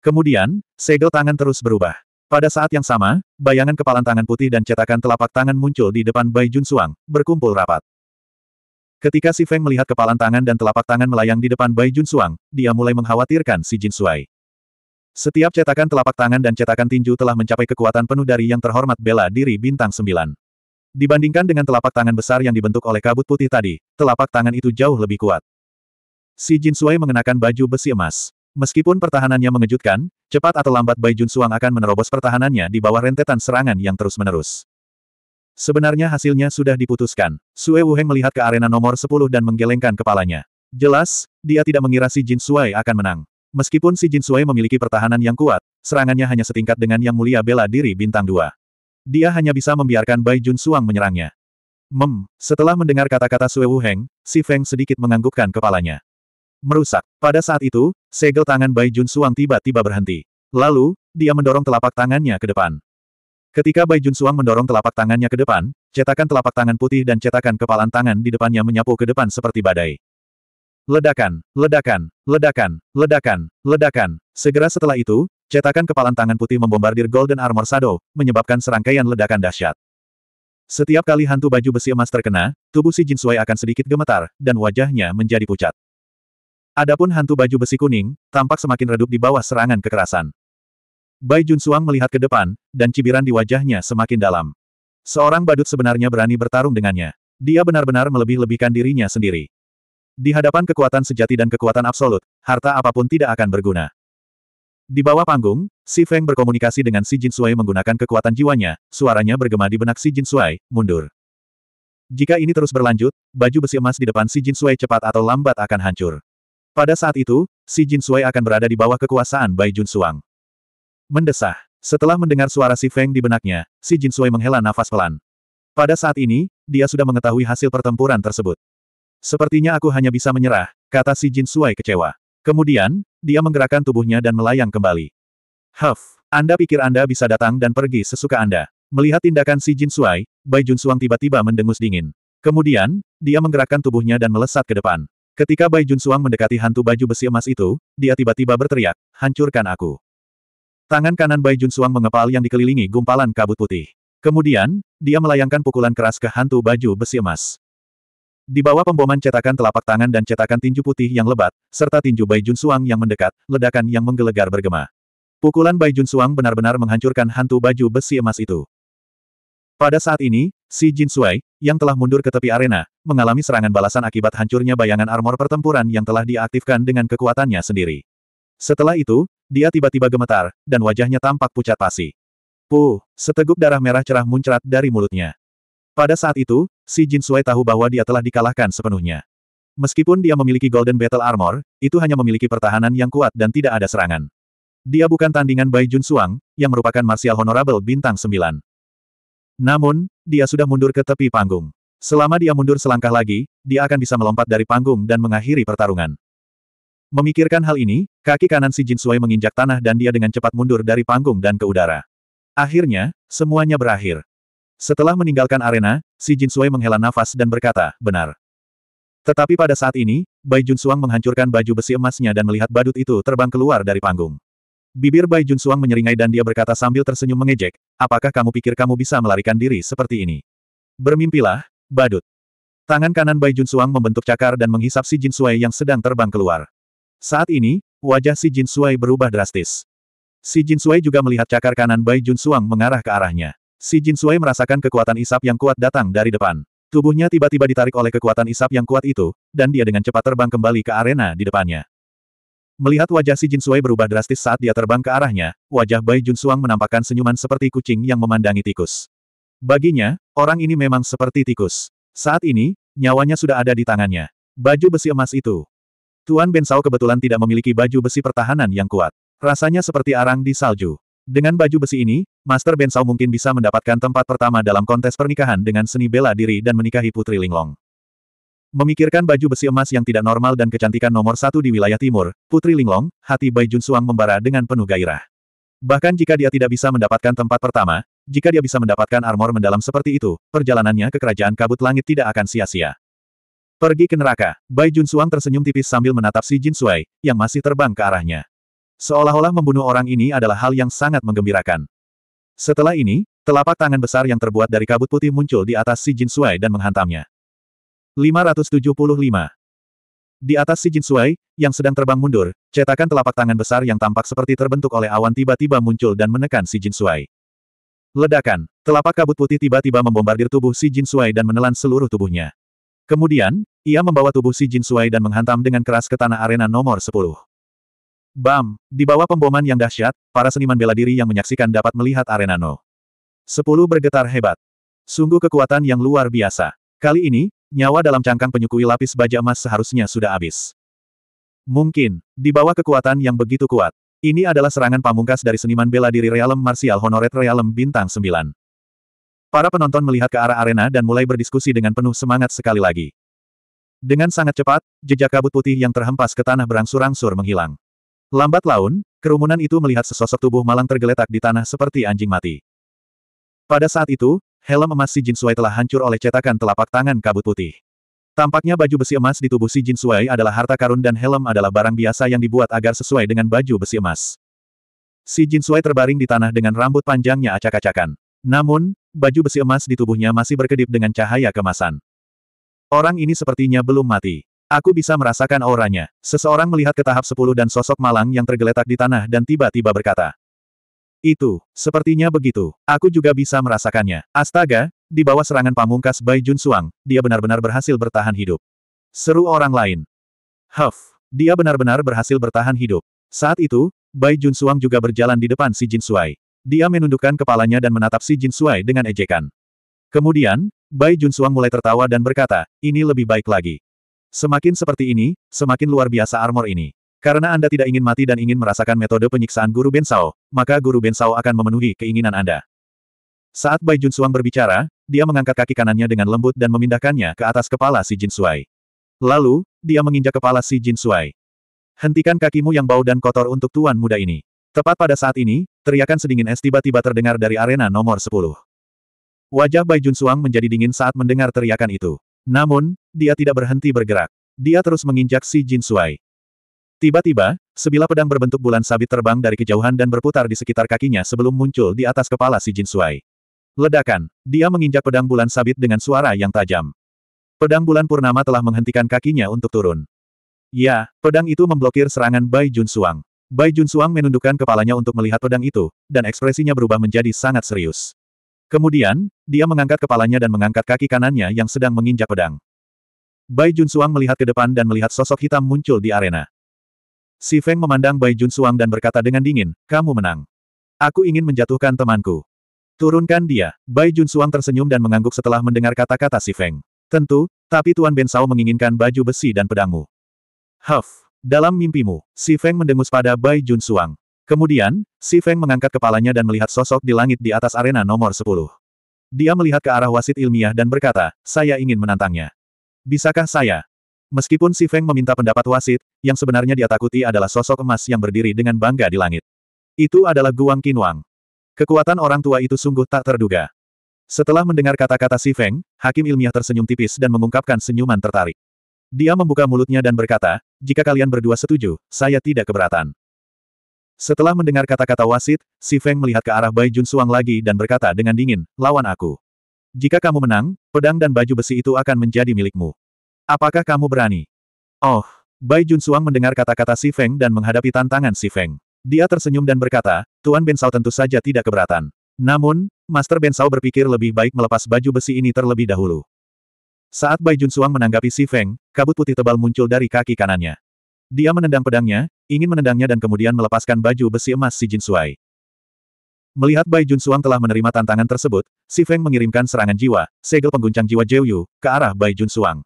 Kemudian, segel tangan terus berubah. Pada saat yang sama, bayangan kepalan tangan putih dan cetakan telapak tangan muncul di depan Bai Jun Suang, berkumpul rapat. Ketika Si Feng melihat kepalan tangan dan telapak tangan melayang di depan Bai Jun Suang, dia mulai mengkhawatirkan si Jin Suai. Setiap cetakan telapak tangan dan cetakan tinju telah mencapai kekuatan penuh dari yang terhormat bela diri bintang sembilan. Dibandingkan dengan telapak tangan besar yang dibentuk oleh kabut putih tadi, telapak tangan itu jauh lebih kuat. Si Jin Suai mengenakan baju besi emas. Meskipun pertahanannya mengejutkan, cepat atau lambat Bai Jun Suang akan menerobos pertahanannya di bawah rentetan serangan yang terus-menerus. Sebenarnya hasilnya sudah diputuskan. Sue Wuheng melihat ke arena nomor 10 dan menggelengkan kepalanya. Jelas, dia tidak mengira si Jin Suai akan menang. Meskipun si Jin Suai memiliki pertahanan yang kuat, serangannya hanya setingkat dengan yang mulia bela diri bintang 2 dia hanya bisa membiarkan Bai Jun Suang menyerangnya. Mem, setelah mendengar kata-kata Sue Wu Heng, si Feng sedikit menganggukkan kepalanya. Merusak. Pada saat itu, segel tangan Bai Jun Suang tiba-tiba berhenti. Lalu, dia mendorong telapak tangannya ke depan. Ketika Bai Jun Suang mendorong telapak tangannya ke depan, cetakan telapak tangan putih dan cetakan kepalan tangan di depannya menyapu ke depan seperti badai. Ledakan, ledakan, ledakan, ledakan, ledakan. Segera setelah itu, Cetakan kepalan tangan putih membombardir Golden Armor Shadow, menyebabkan serangkaian ledakan dahsyat. Setiap kali hantu baju besi emas terkena, tubuh si Jinsui akan sedikit gemetar, dan wajahnya menjadi pucat. Adapun hantu baju besi kuning, tampak semakin redup di bawah serangan kekerasan. Bai Jun Junsuang melihat ke depan, dan cibiran di wajahnya semakin dalam. Seorang badut sebenarnya berani bertarung dengannya. Dia benar-benar melebih-lebihkan dirinya sendiri. Di hadapan kekuatan sejati dan kekuatan absolut, harta apapun tidak akan berguna. Di bawah panggung, Si Feng berkomunikasi dengan Si Jin Suai menggunakan kekuatan jiwanya, suaranya bergema di benak Si Jin Suai. mundur. Jika ini terus berlanjut, baju besi emas di depan Si Jin Suai cepat atau lambat akan hancur. Pada saat itu, Si Jin Suai akan berada di bawah kekuasaan Bai Jun Suang. Mendesah. Setelah mendengar suara Si Feng di benaknya, Si Jin Suai menghela nafas pelan. Pada saat ini, dia sudah mengetahui hasil pertempuran tersebut. Sepertinya aku hanya bisa menyerah, kata Si Jin Suai kecewa. Kemudian, dia menggerakkan tubuhnya dan melayang kembali. Huff, Anda pikir Anda bisa datang dan pergi sesuka Anda. Melihat tindakan si Jin Suai, Bai Jun Suang tiba-tiba mendengus dingin. Kemudian, dia menggerakkan tubuhnya dan melesat ke depan. Ketika Bai Jun Suang mendekati hantu baju besi emas itu, dia tiba-tiba berteriak, hancurkan aku. Tangan kanan Bai Jun Suang mengepal yang dikelilingi gumpalan kabut putih. Kemudian, dia melayangkan pukulan keras ke hantu baju besi emas. Di bawah pemboman cetakan telapak tangan dan cetakan tinju putih yang lebat, serta tinju Bai Jun Suang yang mendekat, ledakan yang menggelegar bergema. Pukulan Bai Jun Suang benar-benar menghancurkan hantu baju besi emas itu. Pada saat ini, si Jin Suai, yang telah mundur ke tepi arena, mengalami serangan balasan akibat hancurnya bayangan armor pertempuran yang telah diaktifkan dengan kekuatannya sendiri. Setelah itu, dia tiba-tiba gemetar, dan wajahnya tampak pucat pasi. Puh, seteguk darah merah cerah muncrat dari mulutnya. Pada saat itu, si Jin Sui tahu bahwa dia telah dikalahkan sepenuhnya. Meskipun dia memiliki Golden Battle Armor, itu hanya memiliki pertahanan yang kuat dan tidak ada serangan. Dia bukan tandingan Bai Jun Suang, yang merupakan martial honorable bintang 9. Namun, dia sudah mundur ke tepi panggung. Selama dia mundur selangkah lagi, dia akan bisa melompat dari panggung dan mengakhiri pertarungan. Memikirkan hal ini, kaki kanan si Jin Sui menginjak tanah dan dia dengan cepat mundur dari panggung dan ke udara. Akhirnya, semuanya berakhir. Setelah meninggalkan arena, si Jin Sui menghela nafas dan berkata, benar. Tetapi pada saat ini, Bai Jun Suang menghancurkan baju besi emasnya dan melihat badut itu terbang keluar dari panggung. Bibir Bai Jun Suang menyeringai dan dia berkata sambil tersenyum mengejek, apakah kamu pikir kamu bisa melarikan diri seperti ini? Bermimpilah, badut. Tangan kanan Bai Jun Suang membentuk cakar dan menghisap si Jin Sui yang sedang terbang keluar. Saat ini, wajah si Jin Sui berubah drastis. Si Jin Sui juga melihat cakar kanan Bai Jun Suang mengarah ke arahnya. Si Jin Sui merasakan kekuatan isap yang kuat datang dari depan. Tubuhnya tiba-tiba ditarik oleh kekuatan isap yang kuat itu, dan dia dengan cepat terbang kembali ke arena di depannya. Melihat wajah si Jin Sui berubah drastis saat dia terbang ke arahnya, wajah Bai Jun Suang menampakkan senyuman seperti kucing yang memandangi tikus. Baginya, orang ini memang seperti tikus. Saat ini, nyawanya sudah ada di tangannya. Baju besi emas itu. Tuan Ben Sao kebetulan tidak memiliki baju besi pertahanan yang kuat. Rasanya seperti arang di salju. Dengan baju besi ini, Master Ben Sao mungkin bisa mendapatkan tempat pertama dalam kontes pernikahan dengan seni bela diri dan menikahi Putri Linglong. Memikirkan baju besi emas yang tidak normal dan kecantikan nomor satu di wilayah timur, Putri Linglong, hati Bai Jun Suang membara dengan penuh gairah. Bahkan jika dia tidak bisa mendapatkan tempat pertama, jika dia bisa mendapatkan armor mendalam seperti itu, perjalanannya ke kerajaan kabut langit tidak akan sia-sia. Pergi ke neraka, Bai Jun Suang tersenyum tipis sambil menatap si Jin Suai, yang masih terbang ke arahnya. Seolah-olah membunuh orang ini adalah hal yang sangat menggembirakan. Setelah ini, telapak tangan besar yang terbuat dari kabut putih muncul di atas si Jin Suai dan menghantamnya. 575. Di atas si Jin Suai, yang sedang terbang mundur, cetakan telapak tangan besar yang tampak seperti terbentuk oleh awan tiba-tiba muncul dan menekan si Jin Suai. Ledakan, telapak kabut putih tiba-tiba membombardir tubuh si Jin Suai dan menelan seluruh tubuhnya. Kemudian, ia membawa tubuh si Jin Suai dan menghantam dengan keras ke tanah arena nomor 10. Bam! Di bawah pemboman yang dahsyat, para seniman bela diri yang menyaksikan dapat melihat arena No. Sepuluh bergetar hebat. Sungguh kekuatan yang luar biasa. Kali ini, nyawa dalam cangkang penyukui lapis baja emas seharusnya sudah habis. Mungkin, di bawah kekuatan yang begitu kuat. Ini adalah serangan pamungkas dari seniman bela diri Realem Martial Honoret Realem Bintang 9. Para penonton melihat ke arah arena dan mulai berdiskusi dengan penuh semangat sekali lagi. Dengan sangat cepat, jejak kabut putih yang terhempas ke tanah berangsur-angsur menghilang. Lambat laun, kerumunan itu melihat sesosok tubuh malang tergeletak di tanah seperti anjing mati. Pada saat itu, helm emas si Jin Sui telah hancur oleh cetakan telapak tangan kabut putih. Tampaknya baju besi emas di tubuh si Jin Sui adalah harta karun dan helm adalah barang biasa yang dibuat agar sesuai dengan baju besi emas. Si Jin Sui terbaring di tanah dengan rambut panjangnya acak-acakan. Namun, baju besi emas di tubuhnya masih berkedip dengan cahaya kemasan. Orang ini sepertinya belum mati. Aku bisa merasakan auranya. Seseorang melihat ke tahap sepuluh dan sosok malang yang tergeletak di tanah dan tiba-tiba berkata. Itu, sepertinya begitu. Aku juga bisa merasakannya. Astaga, di bawah serangan pamungkas Bai Jun Suang, dia benar-benar berhasil bertahan hidup. Seru orang lain. Huff, dia benar-benar berhasil bertahan hidup. Saat itu, Bai Jun Suang juga berjalan di depan si Jin Suai. Dia menundukkan kepalanya dan menatap si Jin Suai dengan ejekan. Kemudian, Bai Jun Suang mulai tertawa dan berkata, ini lebih baik lagi. Semakin seperti ini, semakin luar biasa armor ini. Karena Anda tidak ingin mati dan ingin merasakan metode penyiksaan Guru Bensao, maka Guru Bensao akan memenuhi keinginan Anda. Saat Bai Junsuang berbicara, dia mengangkat kaki kanannya dengan lembut dan memindahkannya ke atas kepala si Jin Suai. Lalu, dia menginjak kepala si Jin Suai. Hentikan kakimu yang bau dan kotor untuk tuan muda ini. Tepat pada saat ini, teriakan sedingin es tiba-tiba terdengar dari arena nomor 10. Wajah Bai Junsuang menjadi dingin saat mendengar teriakan itu. Namun, dia tidak berhenti bergerak. Dia terus menginjak si Jin Suai. Tiba-tiba, sebilah pedang berbentuk bulan sabit terbang dari kejauhan dan berputar di sekitar kakinya sebelum muncul di atas kepala si Jin Suai. Ledakan, dia menginjak pedang bulan sabit dengan suara yang tajam. Pedang bulan purnama telah menghentikan kakinya untuk turun. Ya, pedang itu memblokir serangan Bai Jun Suang. Bai Jun Suang menundukkan kepalanya untuk melihat pedang itu, dan ekspresinya berubah menjadi sangat serius. Kemudian, dia mengangkat kepalanya dan mengangkat kaki kanannya yang sedang menginjak pedang. Bai Junsuang melihat ke depan dan melihat sosok hitam muncul di arena. Si Feng memandang Bai Junsuang dan berkata dengan dingin, kamu menang. Aku ingin menjatuhkan temanku. Turunkan dia. Bai Junsuang tersenyum dan mengangguk setelah mendengar kata-kata si Feng. Tentu, tapi Tuan Ben Sao menginginkan baju besi dan pedangmu. Huff. Dalam mimpimu, si Feng mendengus pada Bai Junsuang. Kemudian, Si Feng mengangkat kepalanya dan melihat sosok di langit di atas arena nomor 10. Dia melihat ke arah wasit ilmiah dan berkata, saya ingin menantangnya. Bisakah saya? Meskipun Si Feng meminta pendapat wasit, yang sebenarnya dia takuti adalah sosok emas yang berdiri dengan bangga di langit. Itu adalah Guang Qinwang. Kekuatan orang tua itu sungguh tak terduga. Setelah mendengar kata-kata Si Feng, hakim ilmiah tersenyum tipis dan mengungkapkan senyuman tertarik. Dia membuka mulutnya dan berkata, jika kalian berdua setuju, saya tidak keberatan. Setelah mendengar kata-kata wasit, Si Feng melihat ke arah Bai Jun Suang lagi dan berkata dengan dingin, lawan aku. Jika kamu menang, pedang dan baju besi itu akan menjadi milikmu. Apakah kamu berani? Oh, Bai Jun Suang mendengar kata-kata Si Feng dan menghadapi tantangan Si Feng. Dia tersenyum dan berkata, Tuan Bensau tentu saja tidak keberatan. Namun, Master Bensau berpikir lebih baik melepas baju besi ini terlebih dahulu. Saat Bai Jun Suang menanggapi Si Feng, kabut putih tebal muncul dari kaki kanannya. Dia menendang pedangnya, ingin menendangnya dan kemudian melepaskan baju besi emas si Jin Suai. Melihat Bai Jun Suang telah menerima tantangan tersebut, Si Feng mengirimkan serangan jiwa, segel pengguncang jiwa Jiu Yu, ke arah Bai Jun Suang.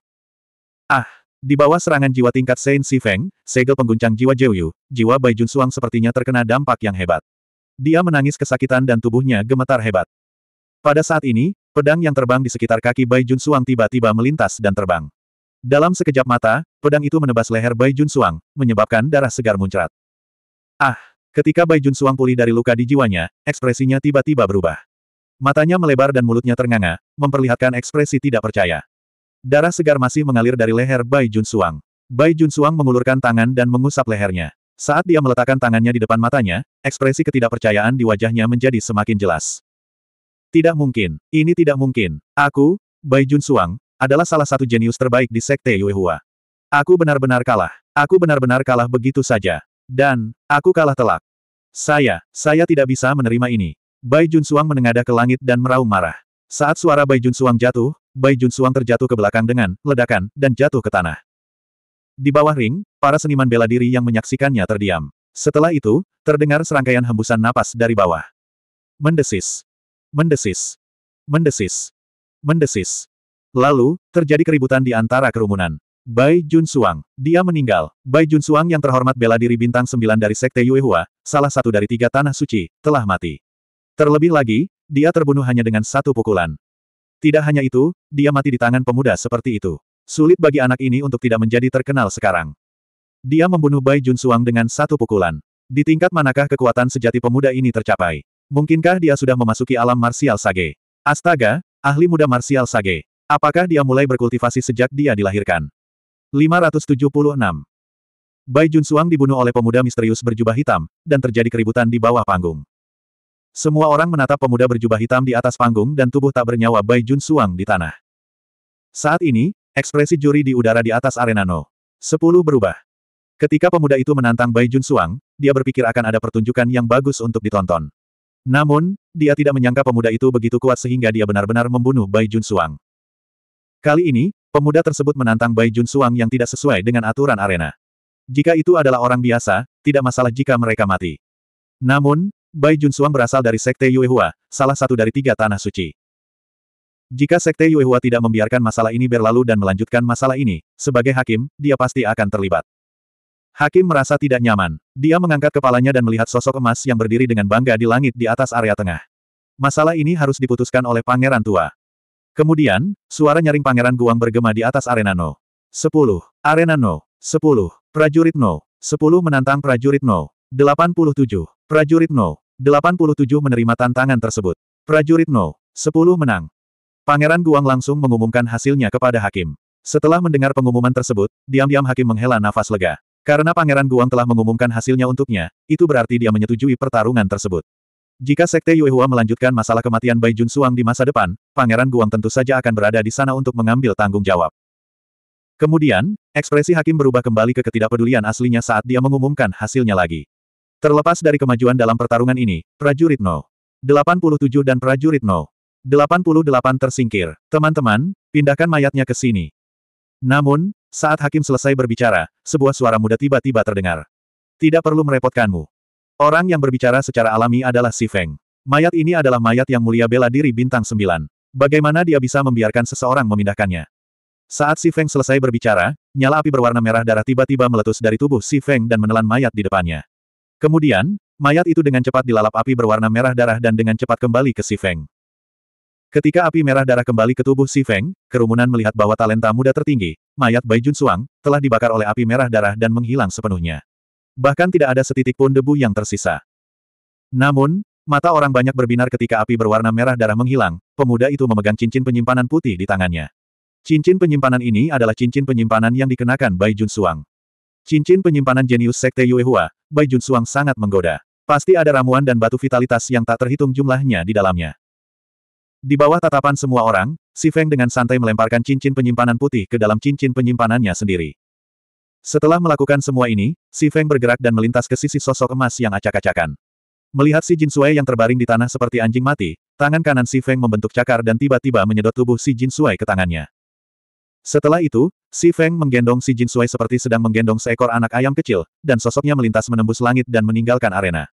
Ah! Di bawah serangan jiwa tingkat Saint Si Feng, segel pengguncang jiwa Jiu Yu, jiwa Bai Jun Suang sepertinya terkena dampak yang hebat. Dia menangis kesakitan dan tubuhnya gemetar hebat. Pada saat ini, pedang yang terbang di sekitar kaki Bai Jun Suang tiba-tiba melintas dan terbang. Dalam sekejap mata, pedang itu menebas leher Bai Jun Suang, menyebabkan darah segar muncrat. Ah! Ketika Bai Jun Suang pulih dari luka di jiwanya, ekspresinya tiba-tiba berubah. Matanya melebar dan mulutnya ternganga, memperlihatkan ekspresi tidak percaya. Darah segar masih mengalir dari leher Bai Jun Suang. Bai Jun Suang mengulurkan tangan dan mengusap lehernya. Saat dia meletakkan tangannya di depan matanya, ekspresi ketidakpercayaan di wajahnya menjadi semakin jelas. Tidak mungkin, ini tidak mungkin. Aku, Bai Jun Suang, adalah salah satu jenius terbaik di Sekte Yuehua. Aku benar-benar kalah. Aku benar-benar kalah begitu saja. Dan, aku kalah telak. Saya, saya tidak bisa menerima ini. Bai Junsuang menengadah ke langit dan meraung marah. Saat suara Bai Junsuang jatuh, Bai Junsuang terjatuh ke belakang dengan ledakan dan jatuh ke tanah. Di bawah ring, para seniman bela diri yang menyaksikannya terdiam. Setelah itu, terdengar serangkaian hembusan napas dari bawah. Mendesis. Mendesis. Mendesis. Mendesis. Lalu, terjadi keributan di antara kerumunan. Bai Jun Suang. Dia meninggal. Bai Jun Suang yang terhormat bela diri bintang sembilan dari Sekte Yuehua, salah satu dari tiga tanah suci, telah mati. Terlebih lagi, dia terbunuh hanya dengan satu pukulan. Tidak hanya itu, dia mati di tangan pemuda seperti itu. Sulit bagi anak ini untuk tidak menjadi terkenal sekarang. Dia membunuh Bai Jun Suang dengan satu pukulan. Di tingkat manakah kekuatan sejati pemuda ini tercapai? Mungkinkah dia sudah memasuki alam marsial sage? Astaga, ahli muda marsial sage. Apakah dia mulai berkultivasi sejak dia dilahirkan? 576. Bai Jun Suang dibunuh oleh pemuda misterius berjubah hitam, dan terjadi keributan di bawah panggung. Semua orang menatap pemuda berjubah hitam di atas panggung dan tubuh tak bernyawa Bai Jun Suang di tanah. Saat ini, ekspresi juri di udara di atas arena No. 10 berubah. Ketika pemuda itu menantang Bai Jun Suang, dia berpikir akan ada pertunjukan yang bagus untuk ditonton. Namun, dia tidak menyangka pemuda itu begitu kuat sehingga dia benar-benar membunuh Bai Jun Suang. Kali ini, pemuda tersebut menantang Bai Jun Suang yang tidak sesuai dengan aturan arena. Jika itu adalah orang biasa, tidak masalah jika mereka mati. Namun, Bai Jun Suang berasal dari Sekte Yuehua, salah satu dari tiga tanah suci. Jika Sekte Yuehua tidak membiarkan masalah ini berlalu dan melanjutkan masalah ini, sebagai hakim, dia pasti akan terlibat. Hakim merasa tidak nyaman. Dia mengangkat kepalanya dan melihat sosok emas yang berdiri dengan bangga di langit di atas area tengah. Masalah ini harus diputuskan oleh pangeran tua. Kemudian, suara nyaring Pangeran Guang bergema di atas arena No. 10. Arena No. 10. Prajurit No. 10 menantang prajurit No. 87. Prajurit No. 87 menerima tantangan tersebut. Prajurit No. 10 menang. Pangeran Guang langsung mengumumkan hasilnya kepada hakim. Setelah mendengar pengumuman tersebut, diam-diam hakim menghela nafas lega. Karena Pangeran Guang telah mengumumkan hasilnya untuknya, itu berarti dia menyetujui pertarungan tersebut. Jika Sekte Yuehua melanjutkan masalah kematian Bai Jun Junsuang di masa depan, Pangeran Guang tentu saja akan berada di sana untuk mengambil tanggung jawab. Kemudian, ekspresi hakim berubah kembali ke ketidakpedulian aslinya saat dia mengumumkan hasilnya lagi. Terlepas dari kemajuan dalam pertarungan ini, prajurit No. 87 dan prajurit No. 88 tersingkir. Teman-teman, pindahkan mayatnya ke sini. Namun, saat hakim selesai berbicara, sebuah suara muda tiba-tiba terdengar. Tidak perlu merepotkanmu. Orang yang berbicara secara alami adalah Si Feng. Mayat ini adalah mayat yang mulia bela diri bintang sembilan. Bagaimana dia bisa membiarkan seseorang memindahkannya? Saat Si Feng selesai berbicara, nyala api berwarna merah darah tiba-tiba meletus dari tubuh Si Feng dan menelan mayat di depannya. Kemudian, mayat itu dengan cepat dilalap api berwarna merah darah dan dengan cepat kembali ke Si Feng. Ketika api merah darah kembali ke tubuh Si Feng, kerumunan melihat bahwa talenta muda tertinggi, mayat Bai Jun Suang, telah dibakar oleh api merah darah dan menghilang sepenuhnya. Bahkan tidak ada setitik pun debu yang tersisa. Namun, mata orang banyak berbinar ketika api berwarna merah darah menghilang, pemuda itu memegang cincin penyimpanan putih di tangannya. Cincin penyimpanan ini adalah cincin penyimpanan yang dikenakan Bai Jun Suang. Cincin penyimpanan jenius Sekte Yuehua, Bai Jun Suang sangat menggoda. Pasti ada ramuan dan batu vitalitas yang tak terhitung jumlahnya di dalamnya. Di bawah tatapan semua orang, Si Feng dengan santai melemparkan cincin penyimpanan putih ke dalam cincin penyimpanannya sendiri. Setelah melakukan semua ini, Si Feng bergerak dan melintas ke sisi sosok emas yang acak-acakan. Melihat si Jin Sui yang terbaring di tanah seperti anjing mati, tangan kanan Si Feng membentuk cakar dan tiba-tiba menyedot tubuh si Jin Sui ke tangannya. Setelah itu, Si Feng menggendong si Jin Sui seperti sedang menggendong seekor anak ayam kecil, dan sosoknya melintas menembus langit dan meninggalkan arena.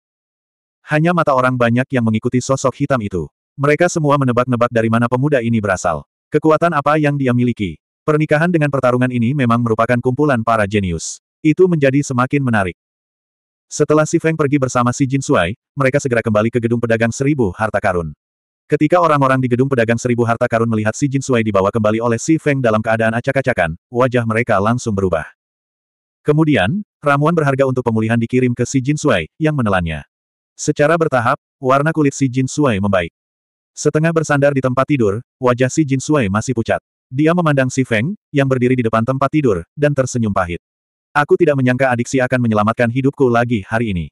Hanya mata orang banyak yang mengikuti sosok hitam itu. Mereka semua menebak-nebak dari mana pemuda ini berasal. Kekuatan apa yang dia miliki? Pernikahan dengan pertarungan ini memang merupakan kumpulan para jenius. Itu menjadi semakin menarik. Setelah Si Feng pergi bersama Si Jin Suai, mereka segera kembali ke gedung pedagang seribu harta karun. Ketika orang-orang di gedung pedagang seribu harta karun melihat Si Jin Suai dibawa kembali oleh Si Feng dalam keadaan acak-acakan, wajah mereka langsung berubah. Kemudian, ramuan berharga untuk pemulihan dikirim ke Si Jin Suai, yang menelannya. Secara bertahap, warna kulit Si Jin Suai membaik. Setengah bersandar di tempat tidur, wajah Si Jin Suai masih pucat. Dia memandang Si Feng, yang berdiri di depan tempat tidur, dan tersenyum pahit. Aku tidak menyangka adiksi akan menyelamatkan hidupku lagi hari ini.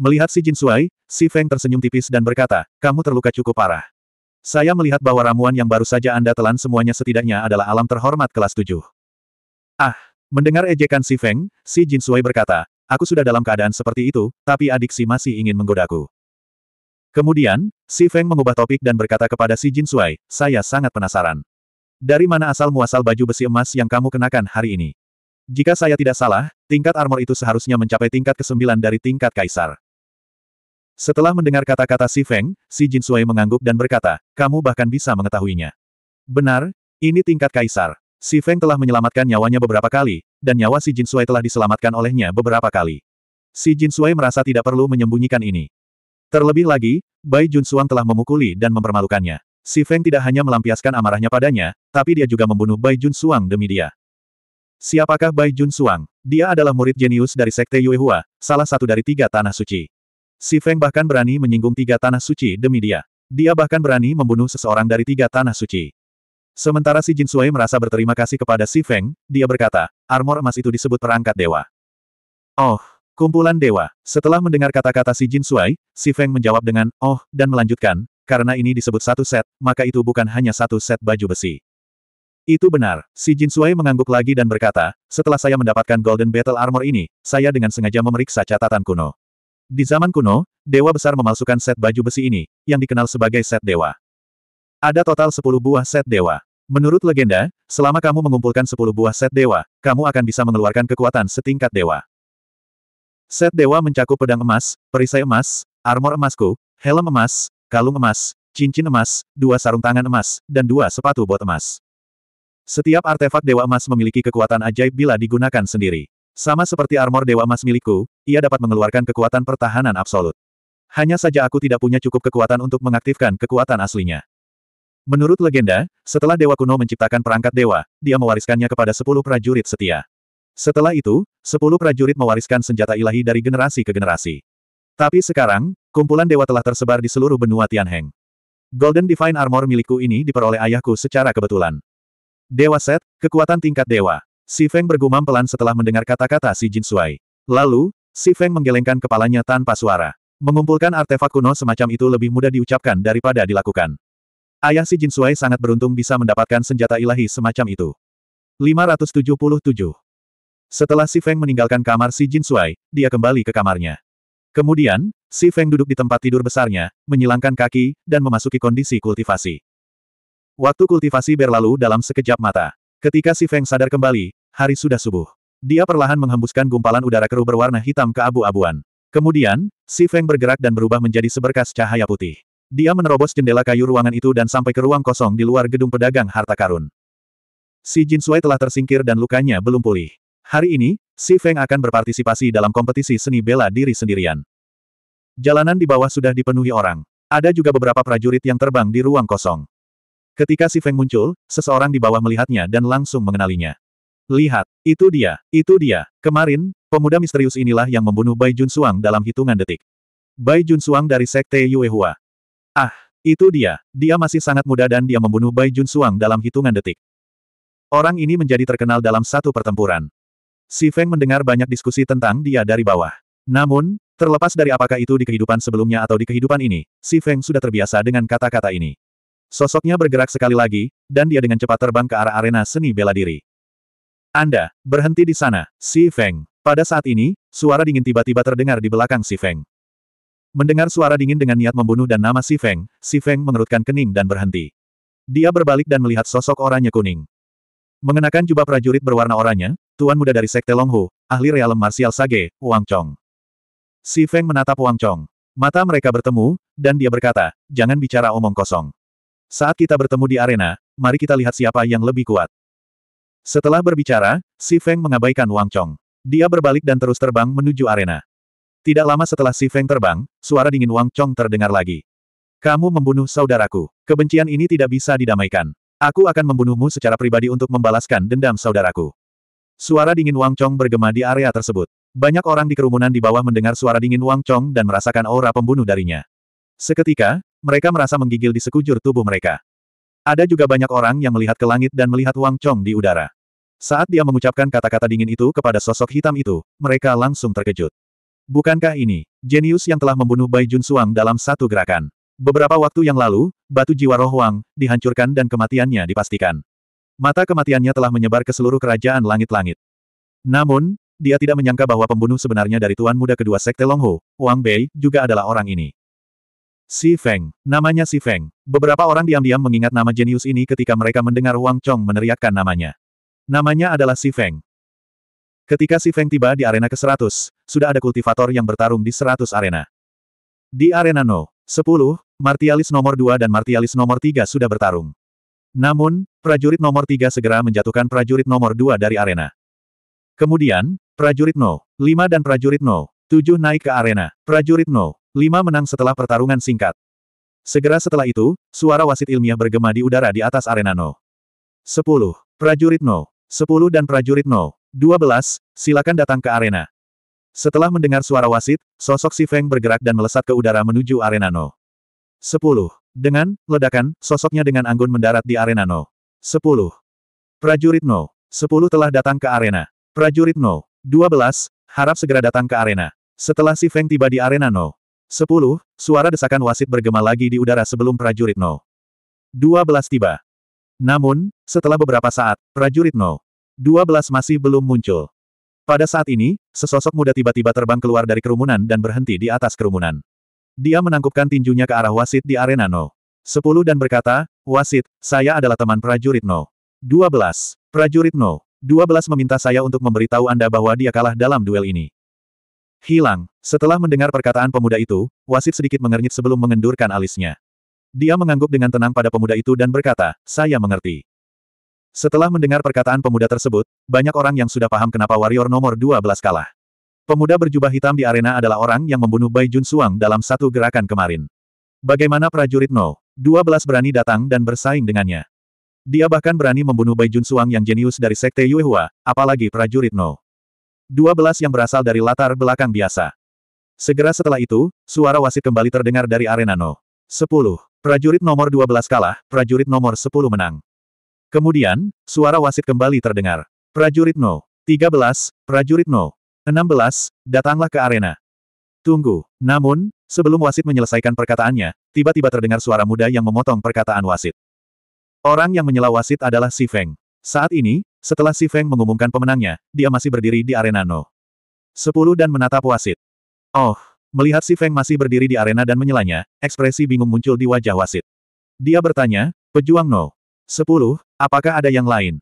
Melihat Si Jin Sui, Si Feng tersenyum tipis dan berkata, kamu terluka cukup parah. Saya melihat bahwa ramuan yang baru saja Anda telan semuanya setidaknya adalah alam terhormat kelas tujuh. Ah, mendengar ejekan Si Feng, Si Jin Sui berkata, aku sudah dalam keadaan seperti itu, tapi adiksi masih ingin menggodaku. Kemudian, Si Feng mengubah topik dan berkata kepada Si Jin Sui, saya sangat penasaran. Dari mana asal muasal baju besi emas yang kamu kenakan hari ini? Jika saya tidak salah, tingkat armor itu seharusnya mencapai tingkat ke-9 dari tingkat kaisar. Setelah mendengar kata-kata Si Feng, Si Jin Sui mengangguk dan berkata, kamu bahkan bisa mengetahuinya. Benar, ini tingkat kaisar. Si Feng telah menyelamatkan nyawanya beberapa kali, dan nyawa Si Jin Sui telah diselamatkan olehnya beberapa kali. Si Jin Sui merasa tidak perlu menyembunyikan ini. Terlebih lagi, Bai Jun Suang telah memukuli dan mempermalukannya. Si Feng tidak hanya melampiaskan amarahnya padanya, tapi dia juga membunuh Bai Jun Suang demi dia. Siapakah Bai Jun Suang? Dia adalah murid jenius dari Sekte Yuehua, salah satu dari tiga tanah suci. Si Feng bahkan berani menyinggung tiga tanah suci demi dia. Dia bahkan berani membunuh seseorang dari tiga tanah suci. Sementara si Jin Sui merasa berterima kasih kepada Si Feng, dia berkata, armor emas itu disebut perangkat dewa. Oh, kumpulan dewa. Setelah mendengar kata-kata si Jin Sui, Si Feng menjawab dengan, oh, dan melanjutkan, karena ini disebut satu set, maka itu bukan hanya satu set baju besi. Itu benar, si Jin Suai mengangguk lagi dan berkata, setelah saya mendapatkan Golden Battle Armor ini, saya dengan sengaja memeriksa catatan kuno. Di zaman kuno, Dewa Besar memalsukan set baju besi ini, yang dikenal sebagai set Dewa. Ada total 10 buah set Dewa. Menurut legenda, selama kamu mengumpulkan 10 buah set Dewa, kamu akan bisa mengeluarkan kekuatan setingkat Dewa. Set Dewa mencakup pedang emas, perisai emas, armor emasku, helm emas, kalung emas, cincin emas, dua sarung tangan emas, dan dua sepatu bot emas. Setiap artefak Dewa Emas memiliki kekuatan ajaib bila digunakan sendiri. Sama seperti armor Dewa Emas milikku, ia dapat mengeluarkan kekuatan pertahanan absolut. Hanya saja aku tidak punya cukup kekuatan untuk mengaktifkan kekuatan aslinya. Menurut legenda, setelah Dewa Kuno menciptakan perangkat Dewa, dia mewariskannya kepada sepuluh prajurit setia. Setelah itu, sepuluh prajurit mewariskan senjata ilahi dari generasi ke generasi. Tapi sekarang, Kumpulan dewa telah tersebar di seluruh benua Tianheng. Golden Divine Armor milikku ini diperoleh ayahku secara kebetulan. Dewa Set, kekuatan tingkat dewa. Si Feng bergumam pelan setelah mendengar kata-kata si Jin Sui. Lalu, si Feng menggelengkan kepalanya tanpa suara. Mengumpulkan artefak kuno semacam itu lebih mudah diucapkan daripada dilakukan. Ayah si Jin Sui sangat beruntung bisa mendapatkan senjata ilahi semacam itu. 577 Setelah si Feng meninggalkan kamar si Jin Sui, dia kembali ke kamarnya. Kemudian, Si Feng duduk di tempat tidur besarnya, menyilangkan kaki, dan memasuki kondisi kultivasi. Waktu kultivasi berlalu dalam sekejap mata. Ketika Si Feng sadar kembali, hari sudah subuh. Dia perlahan menghembuskan gumpalan udara keruh berwarna hitam ke abu-abuan. Kemudian, Si Feng bergerak dan berubah menjadi seberkas cahaya putih. Dia menerobos jendela kayu ruangan itu dan sampai ke ruang kosong di luar gedung pedagang harta karun. Si Jin Sui telah tersingkir dan lukanya belum pulih. Hari ini, Si Feng akan berpartisipasi dalam kompetisi seni bela diri sendirian. Jalanan di bawah sudah dipenuhi orang. Ada juga beberapa prajurit yang terbang di ruang kosong. Ketika si Feng muncul, seseorang di bawah melihatnya dan langsung mengenalinya. Lihat, itu dia, itu dia. Kemarin, pemuda misterius inilah yang membunuh Bai Jun Suang dalam hitungan detik. Bai Jun Suang dari Sekte Yuehua. Ah, itu dia. Dia masih sangat muda dan dia membunuh Bai Jun Suang dalam hitungan detik. Orang ini menjadi terkenal dalam satu pertempuran. Si Feng mendengar banyak diskusi tentang dia dari bawah. Namun, Terlepas dari apakah itu di kehidupan sebelumnya atau di kehidupan ini, Si Feng sudah terbiasa dengan kata-kata ini. Sosoknya bergerak sekali lagi, dan dia dengan cepat terbang ke arah arena seni bela diri. Anda, berhenti di sana, Si Feng. Pada saat ini, suara dingin tiba-tiba terdengar di belakang Si Feng. Mendengar suara dingin dengan niat membunuh dan nama Si Feng, Si Feng mengerutkan kening dan berhenti. Dia berbalik dan melihat sosok oranye kuning. Mengenakan jubah prajurit berwarna oranye, tuan muda dari Sekte Longhu, ahli realem marsial Sage, Wang Chong. Si Feng menatap Wang Chong. Mata mereka bertemu, dan dia berkata, jangan bicara omong kosong. Saat kita bertemu di arena, mari kita lihat siapa yang lebih kuat. Setelah berbicara, Si Feng mengabaikan Wang Chong. Dia berbalik dan terus terbang menuju arena. Tidak lama setelah Si Feng terbang, suara dingin Wang Chong terdengar lagi. Kamu membunuh saudaraku. Kebencian ini tidak bisa didamaikan. Aku akan membunuhmu secara pribadi untuk membalaskan dendam saudaraku. Suara dingin Wang Chong bergema di area tersebut. Banyak orang di kerumunan di bawah mendengar suara dingin Wang Chong dan merasakan aura pembunuh darinya. Seketika, mereka merasa menggigil di sekujur tubuh mereka. Ada juga banyak orang yang melihat ke langit dan melihat Wang Chong di udara. Saat dia mengucapkan kata-kata dingin itu kepada sosok hitam itu, mereka langsung terkejut. Bukankah ini, jenius yang telah membunuh Bai Jun Suang dalam satu gerakan? Beberapa waktu yang lalu, batu jiwa roh Wang, dihancurkan dan kematiannya dipastikan. Mata kematiannya telah menyebar ke seluruh kerajaan langit-langit. Namun, dia tidak menyangka bahwa pembunuh sebenarnya dari tuan muda kedua sekte Longho, Wang Bei, juga adalah orang ini. Si Feng, namanya Si Feng. Beberapa orang diam-diam mengingat nama jenius ini ketika mereka mendengar Wang Chong meneriakkan namanya. Namanya adalah Si Feng. Ketika Si Feng tiba di arena ke-100, sudah ada kultivator yang bertarung di 100 arena. Di arena No. 10, Martialis nomor 2 dan Martialis nomor 3 sudah bertarung. Namun, prajurit nomor 3 segera menjatuhkan prajurit nomor 2 dari arena. Kemudian, prajurit No. 5 dan prajurit No. 7 naik ke arena. Prajurit No. 5 menang setelah pertarungan singkat. Segera setelah itu, suara wasit ilmiah bergema di udara di atas arena No. 10. Prajurit No. 10 dan prajurit No. 12, silakan datang ke arena. Setelah mendengar suara wasit, sosok si Feng bergerak dan melesat ke udara menuju arena No. 10. Dengan, ledakan, sosoknya dengan anggun mendarat di arena No. 10. Prajurit No. 10 telah datang ke arena. Prajurit No. 12, harap segera datang ke arena. Setelah si Feng tiba di arena No. 10, suara desakan wasit bergema lagi di udara sebelum prajurit No. 12 tiba. Namun, setelah beberapa saat, prajurit No. 12 masih belum muncul. Pada saat ini, sesosok muda tiba-tiba terbang keluar dari kerumunan dan berhenti di atas kerumunan. Dia menangkupkan tinjunya ke arah wasit di arena No. 10 dan berkata, Wasit, saya adalah teman prajurit No. 12. Prajurit No. 12 meminta saya untuk memberitahu Anda bahwa dia kalah dalam duel ini. Hilang. Setelah mendengar perkataan pemuda itu, wasit sedikit mengernyit sebelum mengendurkan alisnya. Dia mengangguk dengan tenang pada pemuda itu dan berkata, saya mengerti. Setelah mendengar perkataan pemuda tersebut, banyak orang yang sudah paham kenapa warrior nomor 12 kalah. Pemuda berjubah hitam di arena adalah orang yang membunuh Bai Jun Suang dalam satu gerakan kemarin. Bagaimana prajurit No. 12 berani datang dan bersaing dengannya? Dia bahkan berani membunuh Bai Jun Suang yang jenius dari Sekte Yuehua, apalagi prajurit No. 12 yang berasal dari latar belakang biasa. Segera setelah itu, suara wasit kembali terdengar dari arena No. 10. Prajurit nomor 12 kalah, prajurit nomor 10 menang. Kemudian, suara wasit kembali terdengar. Prajurit No. 13, prajurit No. 16, datanglah ke arena. Tunggu. Namun, sebelum wasit menyelesaikan perkataannya, tiba-tiba terdengar suara muda yang memotong perkataan wasit. Orang yang menyela wasit adalah Si Feng. Saat ini, setelah Si Feng mengumumkan pemenangnya, dia masih berdiri di arena No. 10 dan menatap wasit. Oh, melihat Si Feng masih berdiri di arena dan menyelanya, ekspresi bingung muncul di wajah wasit. Dia bertanya, pejuang No. 10, apakah ada yang lain?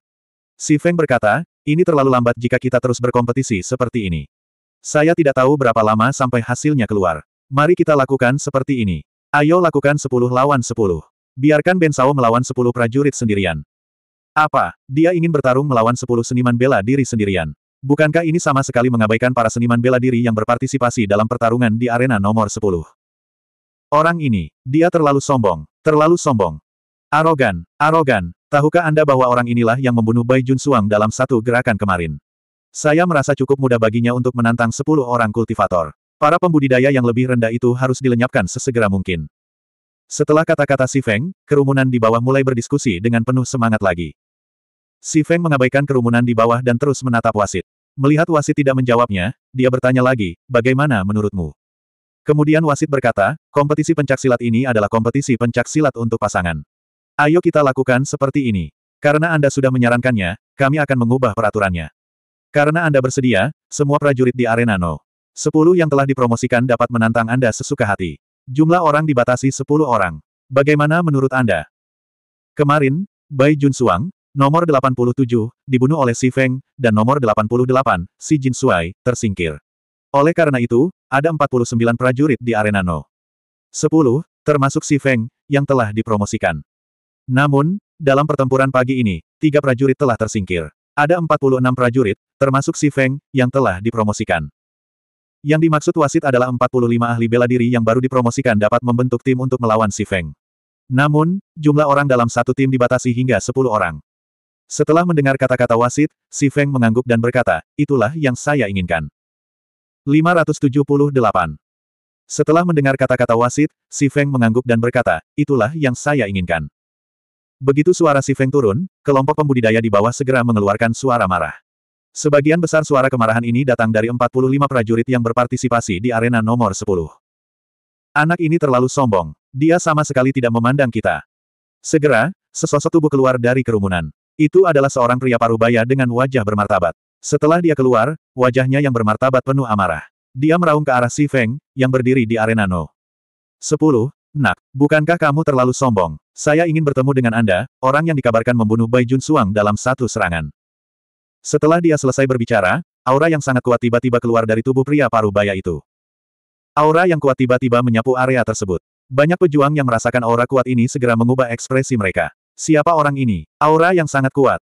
Si Feng berkata, ini terlalu lambat jika kita terus berkompetisi seperti ini. Saya tidak tahu berapa lama sampai hasilnya keluar. Mari kita lakukan seperti ini. Ayo lakukan 10 lawan 10. Biarkan Ben Sao melawan sepuluh prajurit sendirian. Apa, dia ingin bertarung melawan sepuluh seniman bela diri sendirian? Bukankah ini sama sekali mengabaikan para seniman bela diri yang berpartisipasi dalam pertarungan di arena nomor sepuluh? Orang ini, dia terlalu sombong, terlalu sombong. Arogan, arogan, tahukah Anda bahwa orang inilah yang membunuh Bai Jun Suang dalam satu gerakan kemarin? Saya merasa cukup mudah baginya untuk menantang sepuluh orang kultivator. Para pembudidaya yang lebih rendah itu harus dilenyapkan sesegera mungkin. Setelah kata-kata Si Feng, kerumunan di bawah mulai berdiskusi dengan penuh semangat lagi. Si Feng mengabaikan kerumunan di bawah dan terus menatap wasit. Melihat wasit tidak menjawabnya, dia bertanya lagi, bagaimana menurutmu? Kemudian wasit berkata, kompetisi pencaksilat ini adalah kompetisi pencaksilat untuk pasangan. Ayo kita lakukan seperti ini. Karena Anda sudah menyarankannya, kami akan mengubah peraturannya. Karena Anda bersedia, semua prajurit di arena No. 10 yang telah dipromosikan dapat menantang Anda sesuka hati. Jumlah orang dibatasi 10 orang. Bagaimana menurut Anda? Kemarin, Bai Jun Suang, nomor 87, dibunuh oleh Si Feng, dan nomor 88, Si Jin Suai, tersingkir. Oleh karena itu, ada 49 prajurit di arena No. 10, termasuk Si Feng, yang telah dipromosikan. Namun, dalam pertempuran pagi ini, tiga prajurit telah tersingkir. Ada 46 prajurit, termasuk Si Feng, yang telah dipromosikan. Yang dimaksud wasit adalah 45 ahli bela diri yang baru dipromosikan dapat membentuk tim untuk melawan Si Feng. Namun, jumlah orang dalam satu tim dibatasi hingga 10 orang. Setelah mendengar kata-kata wasit, Si Feng mengangguk dan berkata, itulah yang saya inginkan. 578. Setelah mendengar kata-kata wasit, Si Feng mengangguk dan berkata, itulah yang saya inginkan. Begitu suara Si Feng turun, kelompok pembudidaya di bawah segera mengeluarkan suara marah. Sebagian besar suara kemarahan ini datang dari 45 prajurit yang berpartisipasi di arena nomor 10. Anak ini terlalu sombong. Dia sama sekali tidak memandang kita. Segera, sesosok tubuh keluar dari kerumunan. Itu adalah seorang pria parubaya dengan wajah bermartabat. Setelah dia keluar, wajahnya yang bermartabat penuh amarah. Dia meraung ke arah Si Feng, yang berdiri di arena No. 10. Nak, bukankah kamu terlalu sombong? Saya ingin bertemu dengan Anda, orang yang dikabarkan membunuh Bai Jun Suang dalam satu serangan. Setelah dia selesai berbicara, aura yang sangat kuat tiba-tiba keluar dari tubuh pria paruh baya itu. Aura yang kuat tiba-tiba menyapu area tersebut. Banyak pejuang yang merasakan aura kuat ini segera mengubah ekspresi mereka. Siapa orang ini? Aura yang sangat kuat.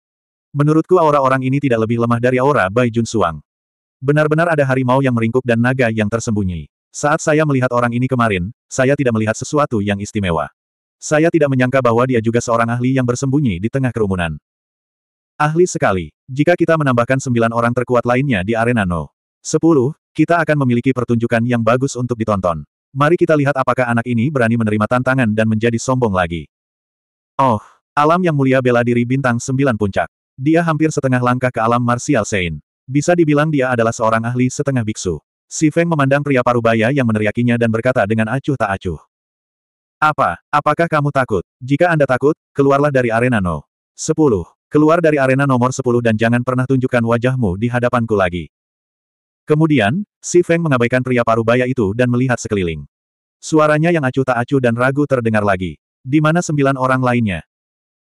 Menurutku aura orang ini tidak lebih lemah dari aura Bai Jun Suang. Benar-benar ada harimau yang meringkuk dan naga yang tersembunyi. Saat saya melihat orang ini kemarin, saya tidak melihat sesuatu yang istimewa. Saya tidak menyangka bahwa dia juga seorang ahli yang bersembunyi di tengah kerumunan. Ahli sekali. Jika kita menambahkan sembilan orang terkuat lainnya di arena No. 10, kita akan memiliki pertunjukan yang bagus untuk ditonton. Mari kita lihat apakah anak ini berani menerima tantangan dan menjadi sombong lagi. Oh, alam yang mulia bela diri bintang sembilan puncak. Dia hampir setengah langkah ke alam Martial Sein. Bisa dibilang dia adalah seorang ahli setengah biksu. Si Feng memandang pria parubaya yang meneriakinya dan berkata dengan acuh tak acuh. Apa, apakah kamu takut? Jika Anda takut, keluarlah dari arena No. 10. Keluar dari arena nomor 10 dan jangan pernah tunjukkan wajahmu di hadapanku lagi. Kemudian, Si Feng mengabaikan pria parubaya itu dan melihat sekeliling. Suaranya yang acuh tak acuh dan ragu terdengar lagi. Di mana sembilan orang lainnya?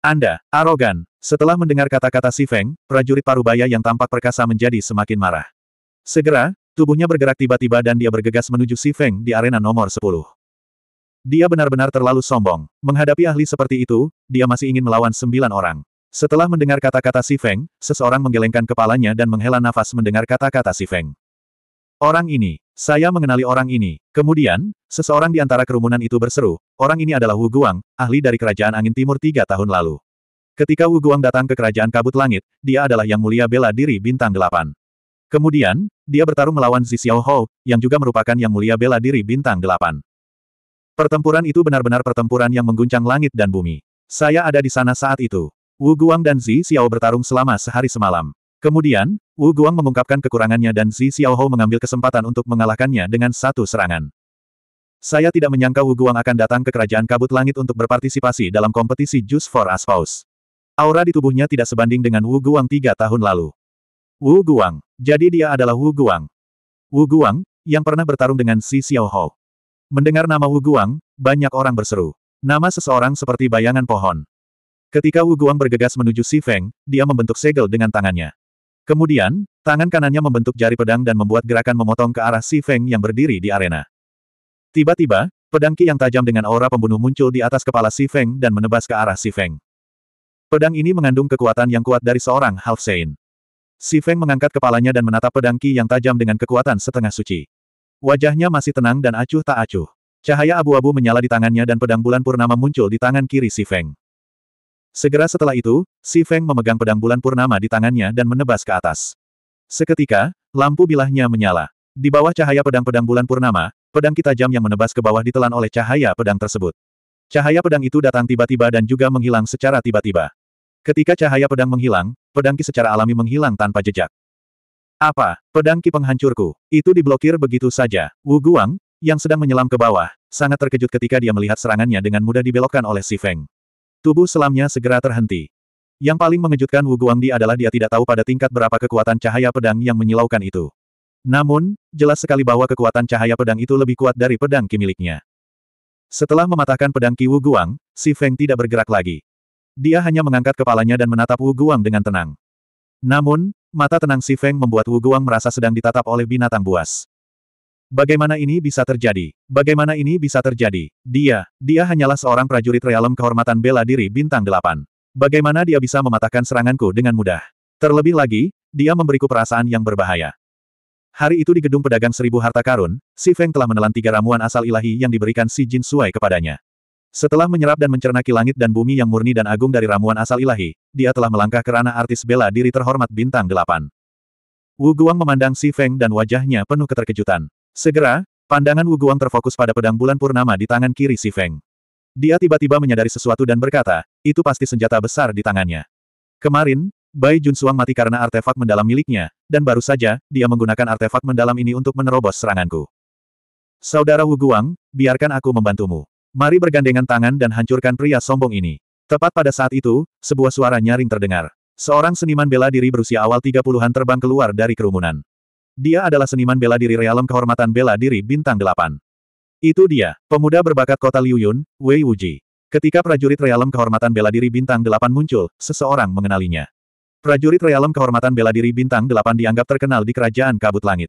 Anda, arogan. Setelah mendengar kata-kata Si Feng, prajurit parubaya yang tampak perkasa menjadi semakin marah. Segera, tubuhnya bergerak tiba-tiba dan dia bergegas menuju Si Feng di arena nomor 10. Dia benar-benar terlalu sombong. Menghadapi ahli seperti itu, dia masih ingin melawan sembilan orang. Setelah mendengar kata-kata Si Feng, seseorang menggelengkan kepalanya dan menghela nafas mendengar kata-kata Si Feng. Orang ini, saya mengenali orang ini. Kemudian, seseorang di antara kerumunan itu berseru, orang ini adalah Wu Guang, ahli dari Kerajaan Angin Timur tiga tahun lalu. Ketika Wu Guang datang ke Kerajaan Kabut Langit, dia adalah yang mulia bela diri bintang delapan. Kemudian, dia bertarung melawan Zi Xiaohou, yang juga merupakan yang mulia bela diri bintang delapan. Pertempuran itu benar-benar pertempuran yang mengguncang langit dan bumi. Saya ada di sana saat itu. Wu Guang dan Zi Xiao bertarung selama sehari semalam. Kemudian, Wu Guang mengungkapkan kekurangannya dan Zi Xiaoho mengambil kesempatan untuk mengalahkannya dengan satu serangan. Saya tidak menyangka Wu Guang akan datang ke kerajaan kabut langit untuk berpartisipasi dalam kompetisi Juice for Aspaus. Aura di tubuhnya tidak sebanding dengan Wu Guang tiga tahun lalu. Wu Guang, jadi dia adalah Wu Guang. Wu Guang, yang pernah bertarung dengan Xi Xiaoho. Mendengar nama Wu Guang, banyak orang berseru. Nama seseorang seperti bayangan pohon. Ketika Wu Guang bergegas menuju Si Feng, dia membentuk segel dengan tangannya. Kemudian, tangan kanannya membentuk jari pedang dan membuat gerakan memotong ke arah Si Feng yang berdiri di arena. Tiba-tiba, pedang Ki yang tajam dengan aura pembunuh muncul di atas kepala Si Feng dan menebas ke arah Si Feng. Pedang ini mengandung kekuatan yang kuat dari seorang Half Saint. Si Feng mengangkat kepalanya dan menatap pedang Ki yang tajam dengan kekuatan setengah suci. Wajahnya masih tenang dan acuh tak acuh. Cahaya abu-abu menyala di tangannya dan pedang bulan purnama muncul di tangan kiri Si Feng. Segera setelah itu, Si Feng memegang pedang bulan purnama di tangannya dan menebas ke atas. Seketika, lampu bilahnya menyala. Di bawah cahaya pedang-pedang bulan purnama, pedang kita jam yang menebas ke bawah ditelan oleh cahaya pedang tersebut. Cahaya pedang itu datang tiba-tiba dan juga menghilang secara tiba-tiba. Ketika cahaya pedang menghilang, pedang ki secara alami menghilang tanpa jejak. Apa, pedang ki penghancurku, itu diblokir begitu saja. Wu Guang, yang sedang menyelam ke bawah, sangat terkejut ketika dia melihat serangannya dengan mudah dibelokkan oleh Si Feng. Tubuh selamnya segera terhenti. Yang paling mengejutkan Wu Guangdi adalah dia tidak tahu pada tingkat berapa kekuatan cahaya pedang yang menyilaukan itu. Namun, jelas sekali bahwa kekuatan cahaya pedang itu lebih kuat dari pedang Ki miliknya. Setelah mematahkan pedang Ki Wu Guang, Si Feng tidak bergerak lagi. Dia hanya mengangkat kepalanya dan menatap Wu Guang dengan tenang. Namun, mata tenang Si Feng membuat Wu Guang merasa sedang ditatap oleh binatang buas. Bagaimana ini bisa terjadi? Bagaimana ini bisa terjadi? Dia, dia hanyalah seorang prajurit realem kehormatan bela diri bintang delapan. Bagaimana dia bisa mematahkan seranganku dengan mudah? Terlebih lagi, dia memberiku perasaan yang berbahaya. Hari itu di gedung pedagang seribu harta karun, Si Feng telah menelan tiga ramuan asal ilahi yang diberikan Si Jin Suai kepadanya. Setelah menyerap dan mencernaki langit dan bumi yang murni dan agung dari ramuan asal ilahi, dia telah melangkah ke ranah artis bela diri terhormat bintang delapan. Wu Guang memandang Si Feng dan wajahnya penuh keterkejutan. Segera, pandangan Wu Guang terfokus pada pedang bulan purnama di tangan kiri Si Feng. Dia tiba-tiba menyadari sesuatu dan berkata, itu pasti senjata besar di tangannya. Kemarin, Bai Jun Suang mati karena artefak mendalam miliknya, dan baru saja, dia menggunakan artefak mendalam ini untuk menerobos seranganku. Saudara Wu Guang, biarkan aku membantumu. Mari bergandengan tangan dan hancurkan pria sombong ini. Tepat pada saat itu, sebuah suara nyaring terdengar. Seorang seniman bela diri berusia awal 30-an terbang keluar dari kerumunan. Dia adalah seniman bela diri realem kehormatan bela diri bintang delapan. Itu dia, pemuda berbakat kota Liu Yun, Wei Wuji. Ketika prajurit realem kehormatan bela diri bintang delapan muncul, seseorang mengenalinya. Prajurit realem kehormatan bela diri bintang delapan dianggap terkenal di kerajaan kabut langit.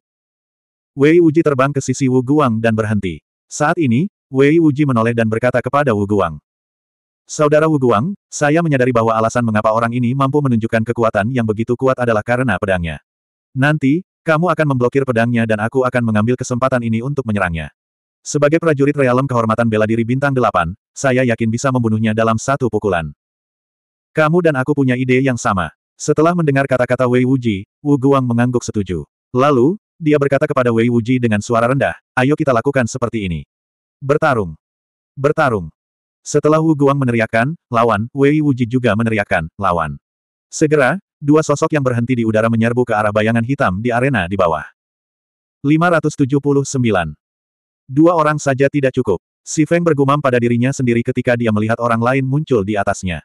Wei Wuji terbang ke sisi Wu Guang dan berhenti. Saat ini, Wei Wuji menoleh dan berkata kepada Wu Guang. Saudara Wu Guang, saya menyadari bahwa alasan mengapa orang ini mampu menunjukkan kekuatan yang begitu kuat adalah karena pedangnya. Nanti, kamu akan memblokir pedangnya dan aku akan mengambil kesempatan ini untuk menyerangnya. Sebagai prajurit realem kehormatan bela diri bintang delapan, saya yakin bisa membunuhnya dalam satu pukulan. Kamu dan aku punya ide yang sama. Setelah mendengar kata-kata Wei Wuji, Wu Guang mengangguk setuju. Lalu, dia berkata kepada Wei Wuji dengan suara rendah, ayo kita lakukan seperti ini. Bertarung. Bertarung. Setelah Wu Guang meneriakkan, lawan, Wei Wuji juga meneriakkan, lawan. Segera, dua sosok yang berhenti di udara menyerbu ke arah bayangan hitam di arena di bawah. 579. Dua orang saja tidak cukup. Si Feng bergumam pada dirinya sendiri ketika dia melihat orang lain muncul di atasnya.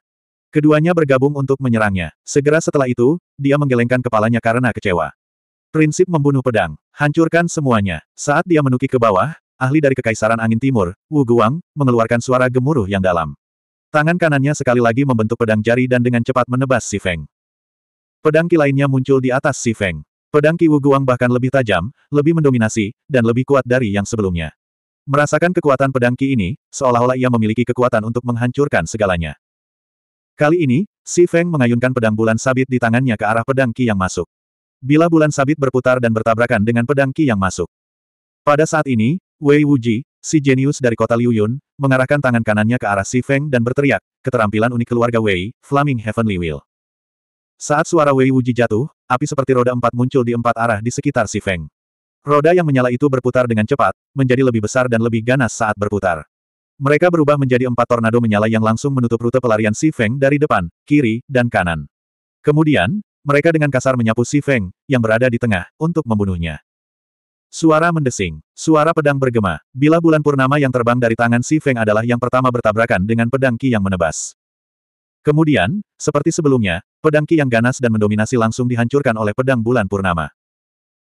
Keduanya bergabung untuk menyerangnya. Segera setelah itu, dia menggelengkan kepalanya karena kecewa. Prinsip membunuh pedang. Hancurkan semuanya. Saat dia menuki ke bawah, ahli dari Kekaisaran Angin Timur, Wu Guang, mengeluarkan suara gemuruh yang dalam. Tangan kanannya sekali lagi membentuk pedang jari dan dengan cepat menebas si Feng. Pedang Ki lainnya muncul di atas Si Feng. Pedang Wu Wuguang bahkan lebih tajam, lebih mendominasi, dan lebih kuat dari yang sebelumnya. Merasakan kekuatan pedang Ki ini, seolah-olah ia memiliki kekuatan untuk menghancurkan segalanya. Kali ini, Si Feng mengayunkan pedang bulan sabit di tangannya ke arah pedang Ki yang masuk. Bila bulan sabit berputar dan bertabrakan dengan pedang Ki yang masuk. Pada saat ini, Wei Wuji, si jenius dari kota Liuyun, mengarahkan tangan kanannya ke arah Si Feng dan berteriak, keterampilan unik keluarga Wei, Flaming Heavenly Will. Saat suara Wei Wuji jatuh, api seperti roda empat muncul di empat arah di sekitar si Feng. Roda yang menyala itu berputar dengan cepat, menjadi lebih besar dan lebih ganas saat berputar. Mereka berubah menjadi empat tornado menyala yang langsung menutup rute pelarian si Feng dari depan, kiri, dan kanan. Kemudian, mereka dengan kasar menyapu si Feng, yang berada di tengah, untuk membunuhnya. Suara mendesing, suara pedang bergema, bila bulan purnama yang terbang dari tangan si Feng adalah yang pertama bertabrakan dengan pedang Ki yang menebas. Kemudian, seperti sebelumnya, pedang Ki yang ganas dan mendominasi langsung dihancurkan oleh pedang bulan purnama.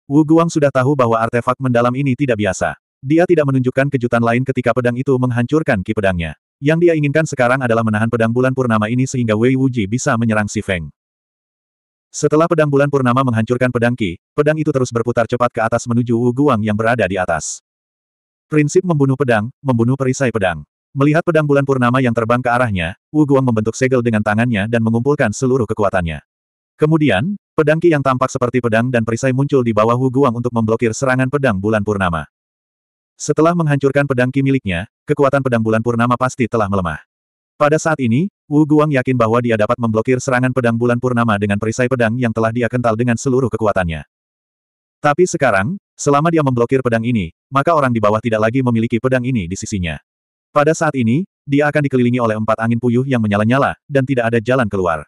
Wu Guang sudah tahu bahwa artefak mendalam ini tidak biasa. Dia tidak menunjukkan kejutan lain ketika pedang itu menghancurkan Ki pedangnya. Yang dia inginkan sekarang adalah menahan pedang bulan purnama ini sehingga Wei Wuji bisa menyerang Si Feng. Setelah pedang bulan purnama menghancurkan pedang Ki, pedang itu terus berputar cepat ke atas menuju Wu Guang yang berada di atas. Prinsip membunuh pedang, membunuh perisai pedang. Melihat pedang bulan purnama yang terbang ke arahnya, Wu Guang membentuk segel dengan tangannya dan mengumpulkan seluruh kekuatannya. Kemudian, pedang Ki yang tampak seperti pedang dan perisai muncul di bawah Wu Guang untuk memblokir serangan pedang bulan purnama. Setelah menghancurkan pedang Ki miliknya, kekuatan pedang bulan purnama pasti telah melemah. Pada saat ini, Wu Guang yakin bahwa dia dapat memblokir serangan pedang bulan purnama dengan perisai pedang yang telah dia kental dengan seluruh kekuatannya. Tapi sekarang, selama dia memblokir pedang ini, maka orang di bawah tidak lagi memiliki pedang ini di sisinya. Pada saat ini, dia akan dikelilingi oleh empat angin puyuh yang menyala-nyala, dan tidak ada jalan keluar.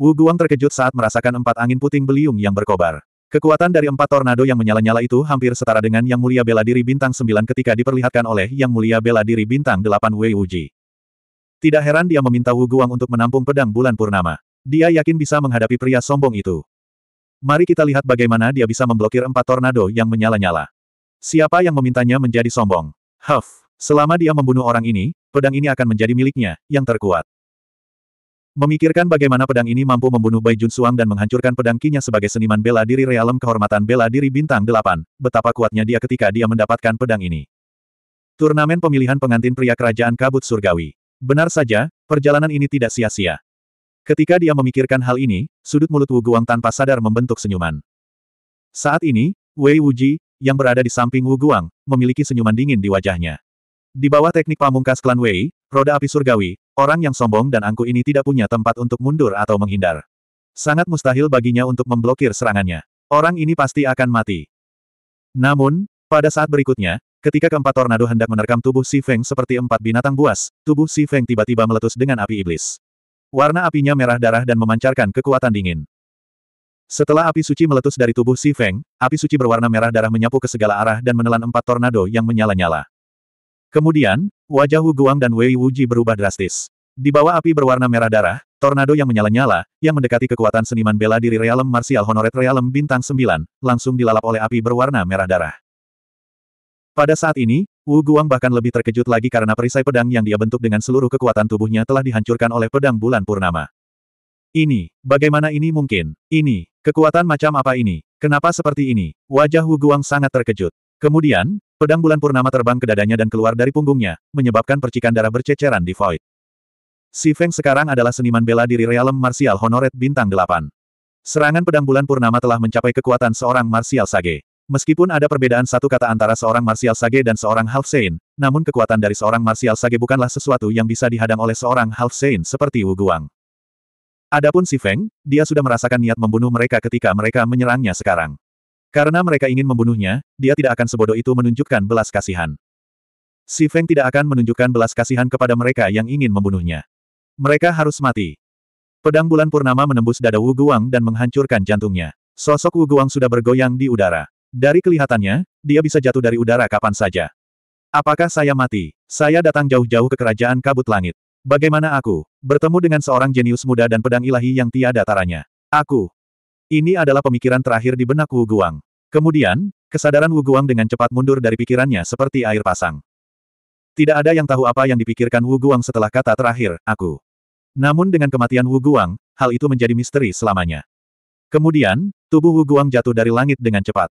Wu Guang terkejut saat merasakan empat angin puting beliung yang berkobar. Kekuatan dari empat tornado yang menyala-nyala itu hampir setara dengan Yang Mulia Bela Diri Bintang 9 ketika diperlihatkan oleh Yang Mulia Bela Diri Bintang 8 Wei Wuji. Tidak heran dia meminta Wu Guang untuk menampung pedang bulan purnama. Dia yakin bisa menghadapi pria sombong itu. Mari kita lihat bagaimana dia bisa memblokir empat tornado yang menyala-nyala. Siapa yang memintanya menjadi sombong? Huff! Selama dia membunuh orang ini, pedang ini akan menjadi miliknya, yang terkuat. Memikirkan bagaimana pedang ini mampu membunuh Bai Jun Suang dan menghancurkan pedang kinya sebagai seniman bela diri realem kehormatan bela diri bintang delapan, betapa kuatnya dia ketika dia mendapatkan pedang ini. Turnamen pemilihan pengantin pria kerajaan kabut surgawi. Benar saja, perjalanan ini tidak sia-sia. Ketika dia memikirkan hal ini, sudut mulut Wu Guang tanpa sadar membentuk senyuman. Saat ini, Wei Wuji, yang berada di samping Wu Guang, memiliki senyuman dingin di wajahnya. Di bawah teknik pamungkas klan Wei, roda api surgawi, orang yang sombong dan angku ini tidak punya tempat untuk mundur atau menghindar. Sangat mustahil baginya untuk memblokir serangannya. Orang ini pasti akan mati. Namun, pada saat berikutnya, ketika keempat tornado hendak menerkam tubuh Si Feng seperti empat binatang buas, tubuh Si Feng tiba-tiba meletus dengan api iblis. Warna apinya merah darah dan memancarkan kekuatan dingin. Setelah api suci meletus dari tubuh Si Feng, api suci berwarna merah darah menyapu ke segala arah dan menelan empat tornado yang menyala-nyala. Kemudian, wajah Wu Guang dan Wei Wuji berubah drastis. Di bawah api berwarna merah darah, tornado yang menyala-nyala, yang mendekati kekuatan seniman bela diri Realem Martial Honoret Realem Bintang 9, langsung dilalap oleh api berwarna merah darah. Pada saat ini, Wu Guang bahkan lebih terkejut lagi karena perisai pedang yang dia bentuk dengan seluruh kekuatan tubuhnya telah dihancurkan oleh pedang bulan purnama. Ini, bagaimana ini mungkin? Ini, kekuatan macam apa ini? Kenapa seperti ini? Wajah Wu Guang sangat terkejut. Kemudian, Pedang bulan purnama terbang ke dadanya dan keluar dari punggungnya, menyebabkan percikan darah berceceran di void. Si Feng sekarang adalah seniman bela diri realem marsial honoret bintang 8. Serangan pedang bulan purnama telah mencapai kekuatan seorang marsial sage. Meskipun ada perbedaan satu kata antara seorang marsial sage dan seorang half saint, namun kekuatan dari seorang marsial sage bukanlah sesuatu yang bisa dihadang oleh seorang half saint seperti Wu Guang. Adapun si Feng, dia sudah merasakan niat membunuh mereka ketika mereka menyerangnya sekarang. Karena mereka ingin membunuhnya, dia tidak akan sebodoh itu menunjukkan belas kasihan. Si Feng tidak akan menunjukkan belas kasihan kepada mereka yang ingin membunuhnya. Mereka harus mati. Pedang bulan purnama menembus dada Wu Guang dan menghancurkan jantungnya. Sosok Wu Guang sudah bergoyang di udara. Dari kelihatannya, dia bisa jatuh dari udara kapan saja. Apakah saya mati? Saya datang jauh-jauh ke kerajaan kabut langit. Bagaimana aku? Bertemu dengan seorang jenius muda dan pedang ilahi yang tiada taranya. Aku. Ini adalah pemikiran terakhir di benak Wu Guang. Kemudian, kesadaran Wu Guang dengan cepat mundur dari pikirannya seperti air pasang. Tidak ada yang tahu apa yang dipikirkan Wu Guang setelah kata terakhir, aku. Namun dengan kematian Wu Guang, hal itu menjadi misteri selamanya. Kemudian, tubuh Wu Guang jatuh dari langit dengan cepat.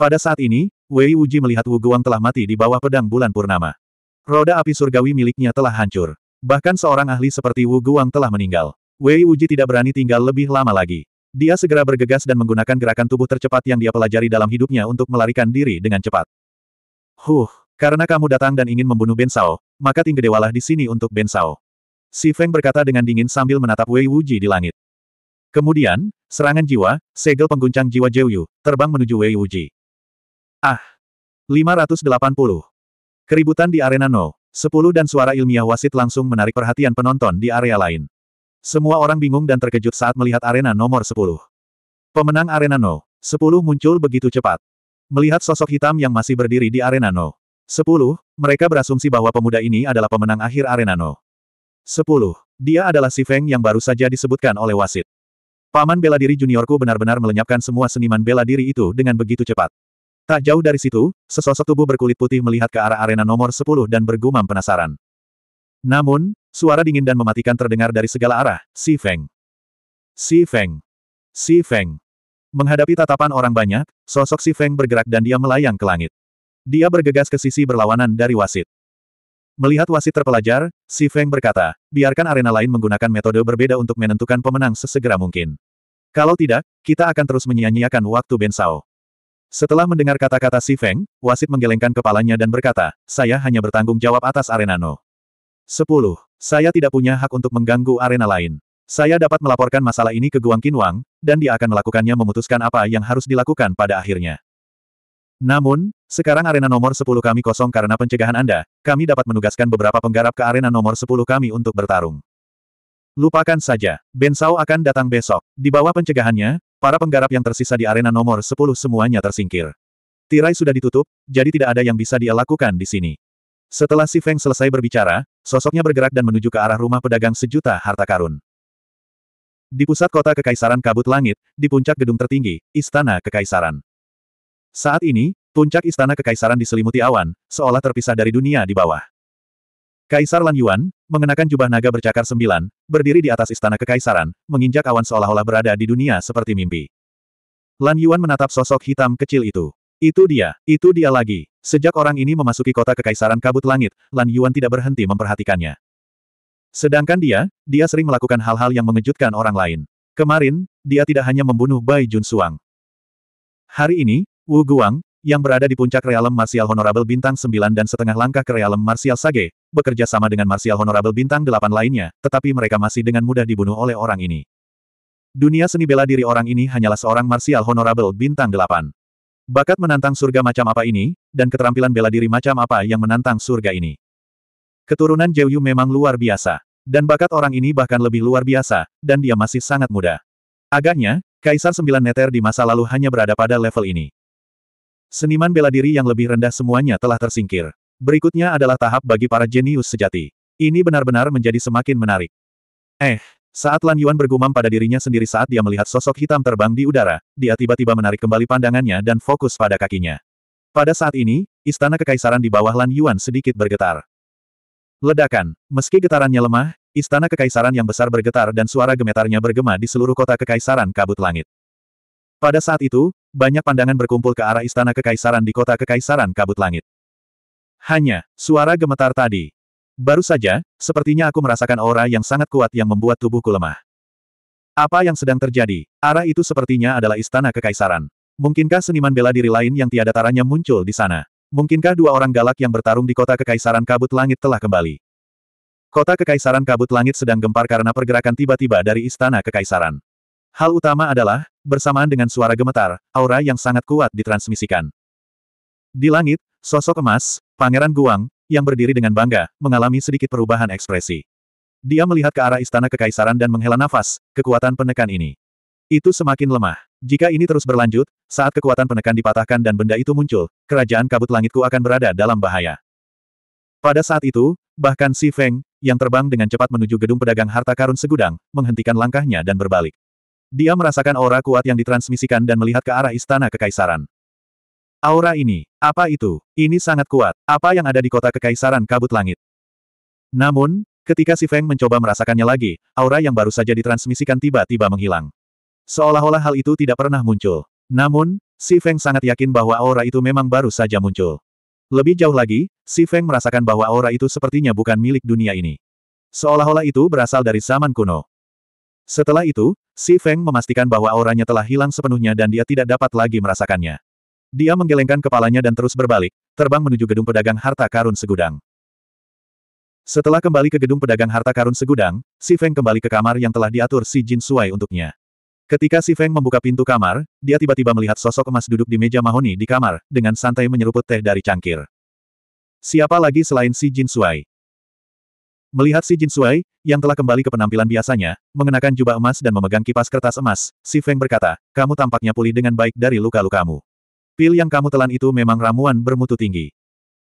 Pada saat ini, Wei Wuji melihat Wu Guang telah mati di bawah pedang bulan purnama. Roda api surgawi miliknya telah hancur. Bahkan seorang ahli seperti Wu Guang telah meninggal. Wei Wuji tidak berani tinggal lebih lama lagi. Dia segera bergegas dan menggunakan gerakan tubuh tercepat yang dia pelajari dalam hidupnya untuk melarikan diri dengan cepat. Huh, karena kamu datang dan ingin membunuh Ben Sao, maka tinggi dewalah di sini untuk Ben Sao. Si Feng berkata dengan dingin sambil menatap Wei Wuji di langit. Kemudian, serangan jiwa, segel pengguncang jiwa Jiu terbang menuju Wei Wuji. Ah! 580. Keributan di arena No, 10 dan suara ilmiah wasit langsung menarik perhatian penonton di area lain. Semua orang bingung dan terkejut saat melihat arena nomor 10. Pemenang arena No. 10 muncul begitu cepat. Melihat sosok hitam yang masih berdiri di arena No. 10, mereka berasumsi bahwa pemuda ini adalah pemenang akhir arena No. 10. Dia adalah si Feng yang baru saja disebutkan oleh wasit. Paman bela diri juniorku benar-benar melenyapkan semua seniman bela diri itu dengan begitu cepat. Tak jauh dari situ, sesosok tubuh berkulit putih melihat ke arah arena nomor 10 dan bergumam penasaran. Namun, suara dingin dan mematikan terdengar dari segala arah, Si Feng. Si Feng. Si Feng. Menghadapi tatapan orang banyak, sosok Si Feng bergerak dan dia melayang ke langit. Dia bergegas ke sisi berlawanan dari wasit. Melihat wasit terpelajar, Si Feng berkata, biarkan arena lain menggunakan metode berbeda untuk menentukan pemenang sesegera mungkin. Kalau tidak, kita akan terus menyia-nyiakan waktu Ben Sao. Setelah mendengar kata-kata Si Feng, wasit menggelengkan kepalanya dan berkata, saya hanya bertanggung jawab atas arena No. Sepuluh. Saya tidak punya hak untuk mengganggu arena lain. Saya dapat melaporkan masalah ini ke Guang Qinwang, dan dia akan melakukannya memutuskan apa yang harus dilakukan pada akhirnya. Namun, sekarang arena nomor 10 kami kosong karena pencegahan Anda, kami dapat menugaskan beberapa penggarap ke arena nomor 10 kami untuk bertarung. Lupakan saja, Bensau akan datang besok. Di bawah pencegahannya, para penggarap yang tersisa di arena nomor 10 semuanya tersingkir. Tirai sudah ditutup, jadi tidak ada yang bisa dia lakukan di sini. Setelah Si Feng selesai berbicara, Sosoknya bergerak dan menuju ke arah rumah pedagang sejuta harta karun. Di pusat kota Kekaisaran Kabut Langit, di puncak gedung tertinggi, Istana Kekaisaran. Saat ini, puncak Istana Kekaisaran diselimuti awan, seolah terpisah dari dunia di bawah. Kaisar Lan Yuan, mengenakan jubah naga bercakar sembilan, berdiri di atas Istana Kekaisaran, menginjak awan seolah-olah berada di dunia seperti mimpi. Lan Yuan menatap sosok hitam kecil itu. Itu dia, itu dia lagi. Sejak orang ini memasuki kota Kekaisaran Kabut Langit, Lan Yuan tidak berhenti memperhatikannya. Sedangkan dia, dia sering melakukan hal-hal yang mengejutkan orang lain. Kemarin, dia tidak hanya membunuh Bai Jun Suang. Hari ini, Wu Guang, yang berada di puncak Realem Martial Honorable Bintang 9 dan setengah langkah ke Realem Martial Sage, bekerja sama dengan Martial Honorable Bintang 8 lainnya, tetapi mereka masih dengan mudah dibunuh oleh orang ini. Dunia seni bela diri orang ini hanyalah seorang Martial Honorable Bintang 8. Bakat menantang surga macam apa ini, dan keterampilan bela diri macam apa yang menantang surga ini. Keturunan Jeyu memang luar biasa. Dan bakat orang ini bahkan lebih luar biasa, dan dia masih sangat muda. Agaknya, Kaisar Sembilan Neter di masa lalu hanya berada pada level ini. Seniman bela diri yang lebih rendah semuanya telah tersingkir. Berikutnya adalah tahap bagi para jenius sejati. Ini benar-benar menjadi semakin menarik. Eh, saat Lan Yuan bergumam pada dirinya sendiri saat dia melihat sosok hitam terbang di udara, dia tiba-tiba menarik kembali pandangannya dan fokus pada kakinya. Pada saat ini, istana kekaisaran di bawah Lan Yuan sedikit bergetar. Ledakan. Meski getarannya lemah, istana kekaisaran yang besar bergetar dan suara gemetarnya bergema di seluruh kota kekaisaran kabut langit. Pada saat itu, banyak pandangan berkumpul ke arah istana kekaisaran di kota kekaisaran kabut langit. Hanya, suara gemetar tadi. Baru saja, sepertinya aku merasakan aura yang sangat kuat yang membuat tubuhku lemah. Apa yang sedang terjadi? Arah itu sepertinya adalah istana kekaisaran. Mungkinkah seniman bela diri lain yang tiada taranya muncul di sana? Mungkinkah dua orang galak yang bertarung di kota kekaisaran kabut langit telah kembali? Kota kekaisaran kabut langit sedang gempar karena pergerakan tiba-tiba dari istana kekaisaran. Hal utama adalah, bersamaan dengan suara gemetar, aura yang sangat kuat ditransmisikan. Di langit, sosok emas, Pangeran Guang, yang berdiri dengan bangga, mengalami sedikit perubahan ekspresi. Dia melihat ke arah istana kekaisaran dan menghela nafas, kekuatan penekan ini. Itu semakin lemah. Jika ini terus berlanjut, saat kekuatan penekan dipatahkan dan benda itu muncul, kerajaan kabut langitku akan berada dalam bahaya. Pada saat itu, bahkan Si Feng, yang terbang dengan cepat menuju gedung pedagang harta karun segudang, menghentikan langkahnya dan berbalik. Dia merasakan aura kuat yang ditransmisikan dan melihat ke arah istana kekaisaran. Aura ini, apa itu? Ini sangat kuat. Apa yang ada di kota kekaisaran kabut langit? Namun, ketika si Feng mencoba merasakannya lagi, aura yang baru saja ditransmisikan tiba-tiba menghilang. Seolah-olah hal itu tidak pernah muncul. Namun, si Feng sangat yakin bahwa aura itu memang baru saja muncul. Lebih jauh lagi, si Feng merasakan bahwa aura itu sepertinya bukan milik dunia ini. Seolah-olah itu berasal dari zaman kuno. Setelah itu, si Feng memastikan bahwa auranya telah hilang sepenuhnya dan dia tidak dapat lagi merasakannya. Dia menggelengkan kepalanya dan terus berbalik, terbang menuju gedung pedagang harta karun segudang. Setelah kembali ke gedung pedagang harta karun segudang, Si Feng kembali ke kamar yang telah diatur Si Jin Suai untuknya. Ketika Si Feng membuka pintu kamar, dia tiba-tiba melihat sosok emas duduk di meja mahoni di kamar, dengan santai menyeruput teh dari cangkir. Siapa lagi selain Si Jin Suai? Melihat Si Jin Suai, yang telah kembali ke penampilan biasanya, mengenakan jubah emas dan memegang kipas kertas emas, Si Feng berkata, kamu tampaknya pulih dengan baik dari luka-lukamu. Pil yang kamu telan itu memang ramuan bermutu tinggi.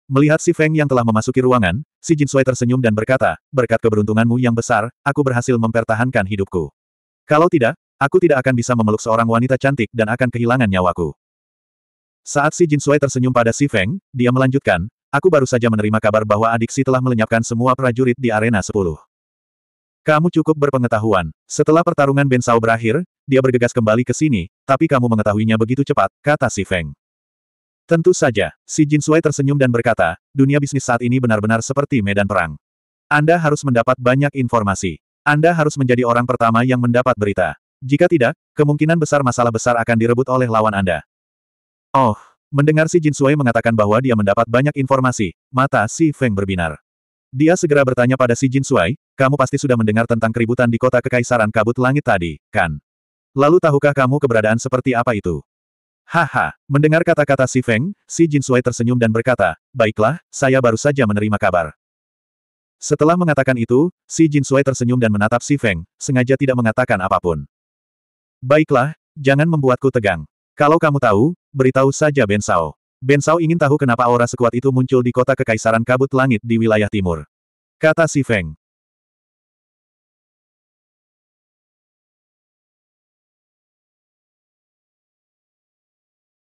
Melihat si Feng yang telah memasuki ruangan, si Jin Sui tersenyum dan berkata, berkat keberuntunganmu yang besar, aku berhasil mempertahankan hidupku. Kalau tidak, aku tidak akan bisa memeluk seorang wanita cantik dan akan kehilangan nyawaku. Saat si Jin Sui tersenyum pada si Feng, dia melanjutkan, aku baru saja menerima kabar bahwa adiksi telah melenyapkan semua prajurit di arena 10. Kamu cukup berpengetahuan. Setelah pertarungan Ben Sao berakhir, dia bergegas kembali ke sini, tapi kamu mengetahuinya begitu cepat, kata si Feng. Tentu saja, si Jin Sui tersenyum dan berkata, dunia bisnis saat ini benar-benar seperti medan perang. Anda harus mendapat banyak informasi. Anda harus menjadi orang pertama yang mendapat berita. Jika tidak, kemungkinan besar masalah besar akan direbut oleh lawan Anda. Oh, mendengar si Jin Sui mengatakan bahwa dia mendapat banyak informasi, mata si Feng berbinar. Dia segera bertanya pada si Jin Sui, kamu pasti sudah mendengar tentang keributan di kota kekaisaran kabut langit tadi, kan? Lalu tahukah kamu keberadaan seperti apa itu? Haha, mendengar kata-kata si Feng, si Jin Sui tersenyum dan berkata, baiklah, saya baru saja menerima kabar. Setelah mengatakan itu, si Jin Sui tersenyum dan menatap si Feng, sengaja tidak mengatakan apapun. Baiklah, jangan membuatku tegang. Kalau kamu tahu, beritahu saja Ben Sao. Ben Sao ingin tahu kenapa aura sekuat itu muncul di kota Kekaisaran Kabut Langit di wilayah timur. Kata si Feng.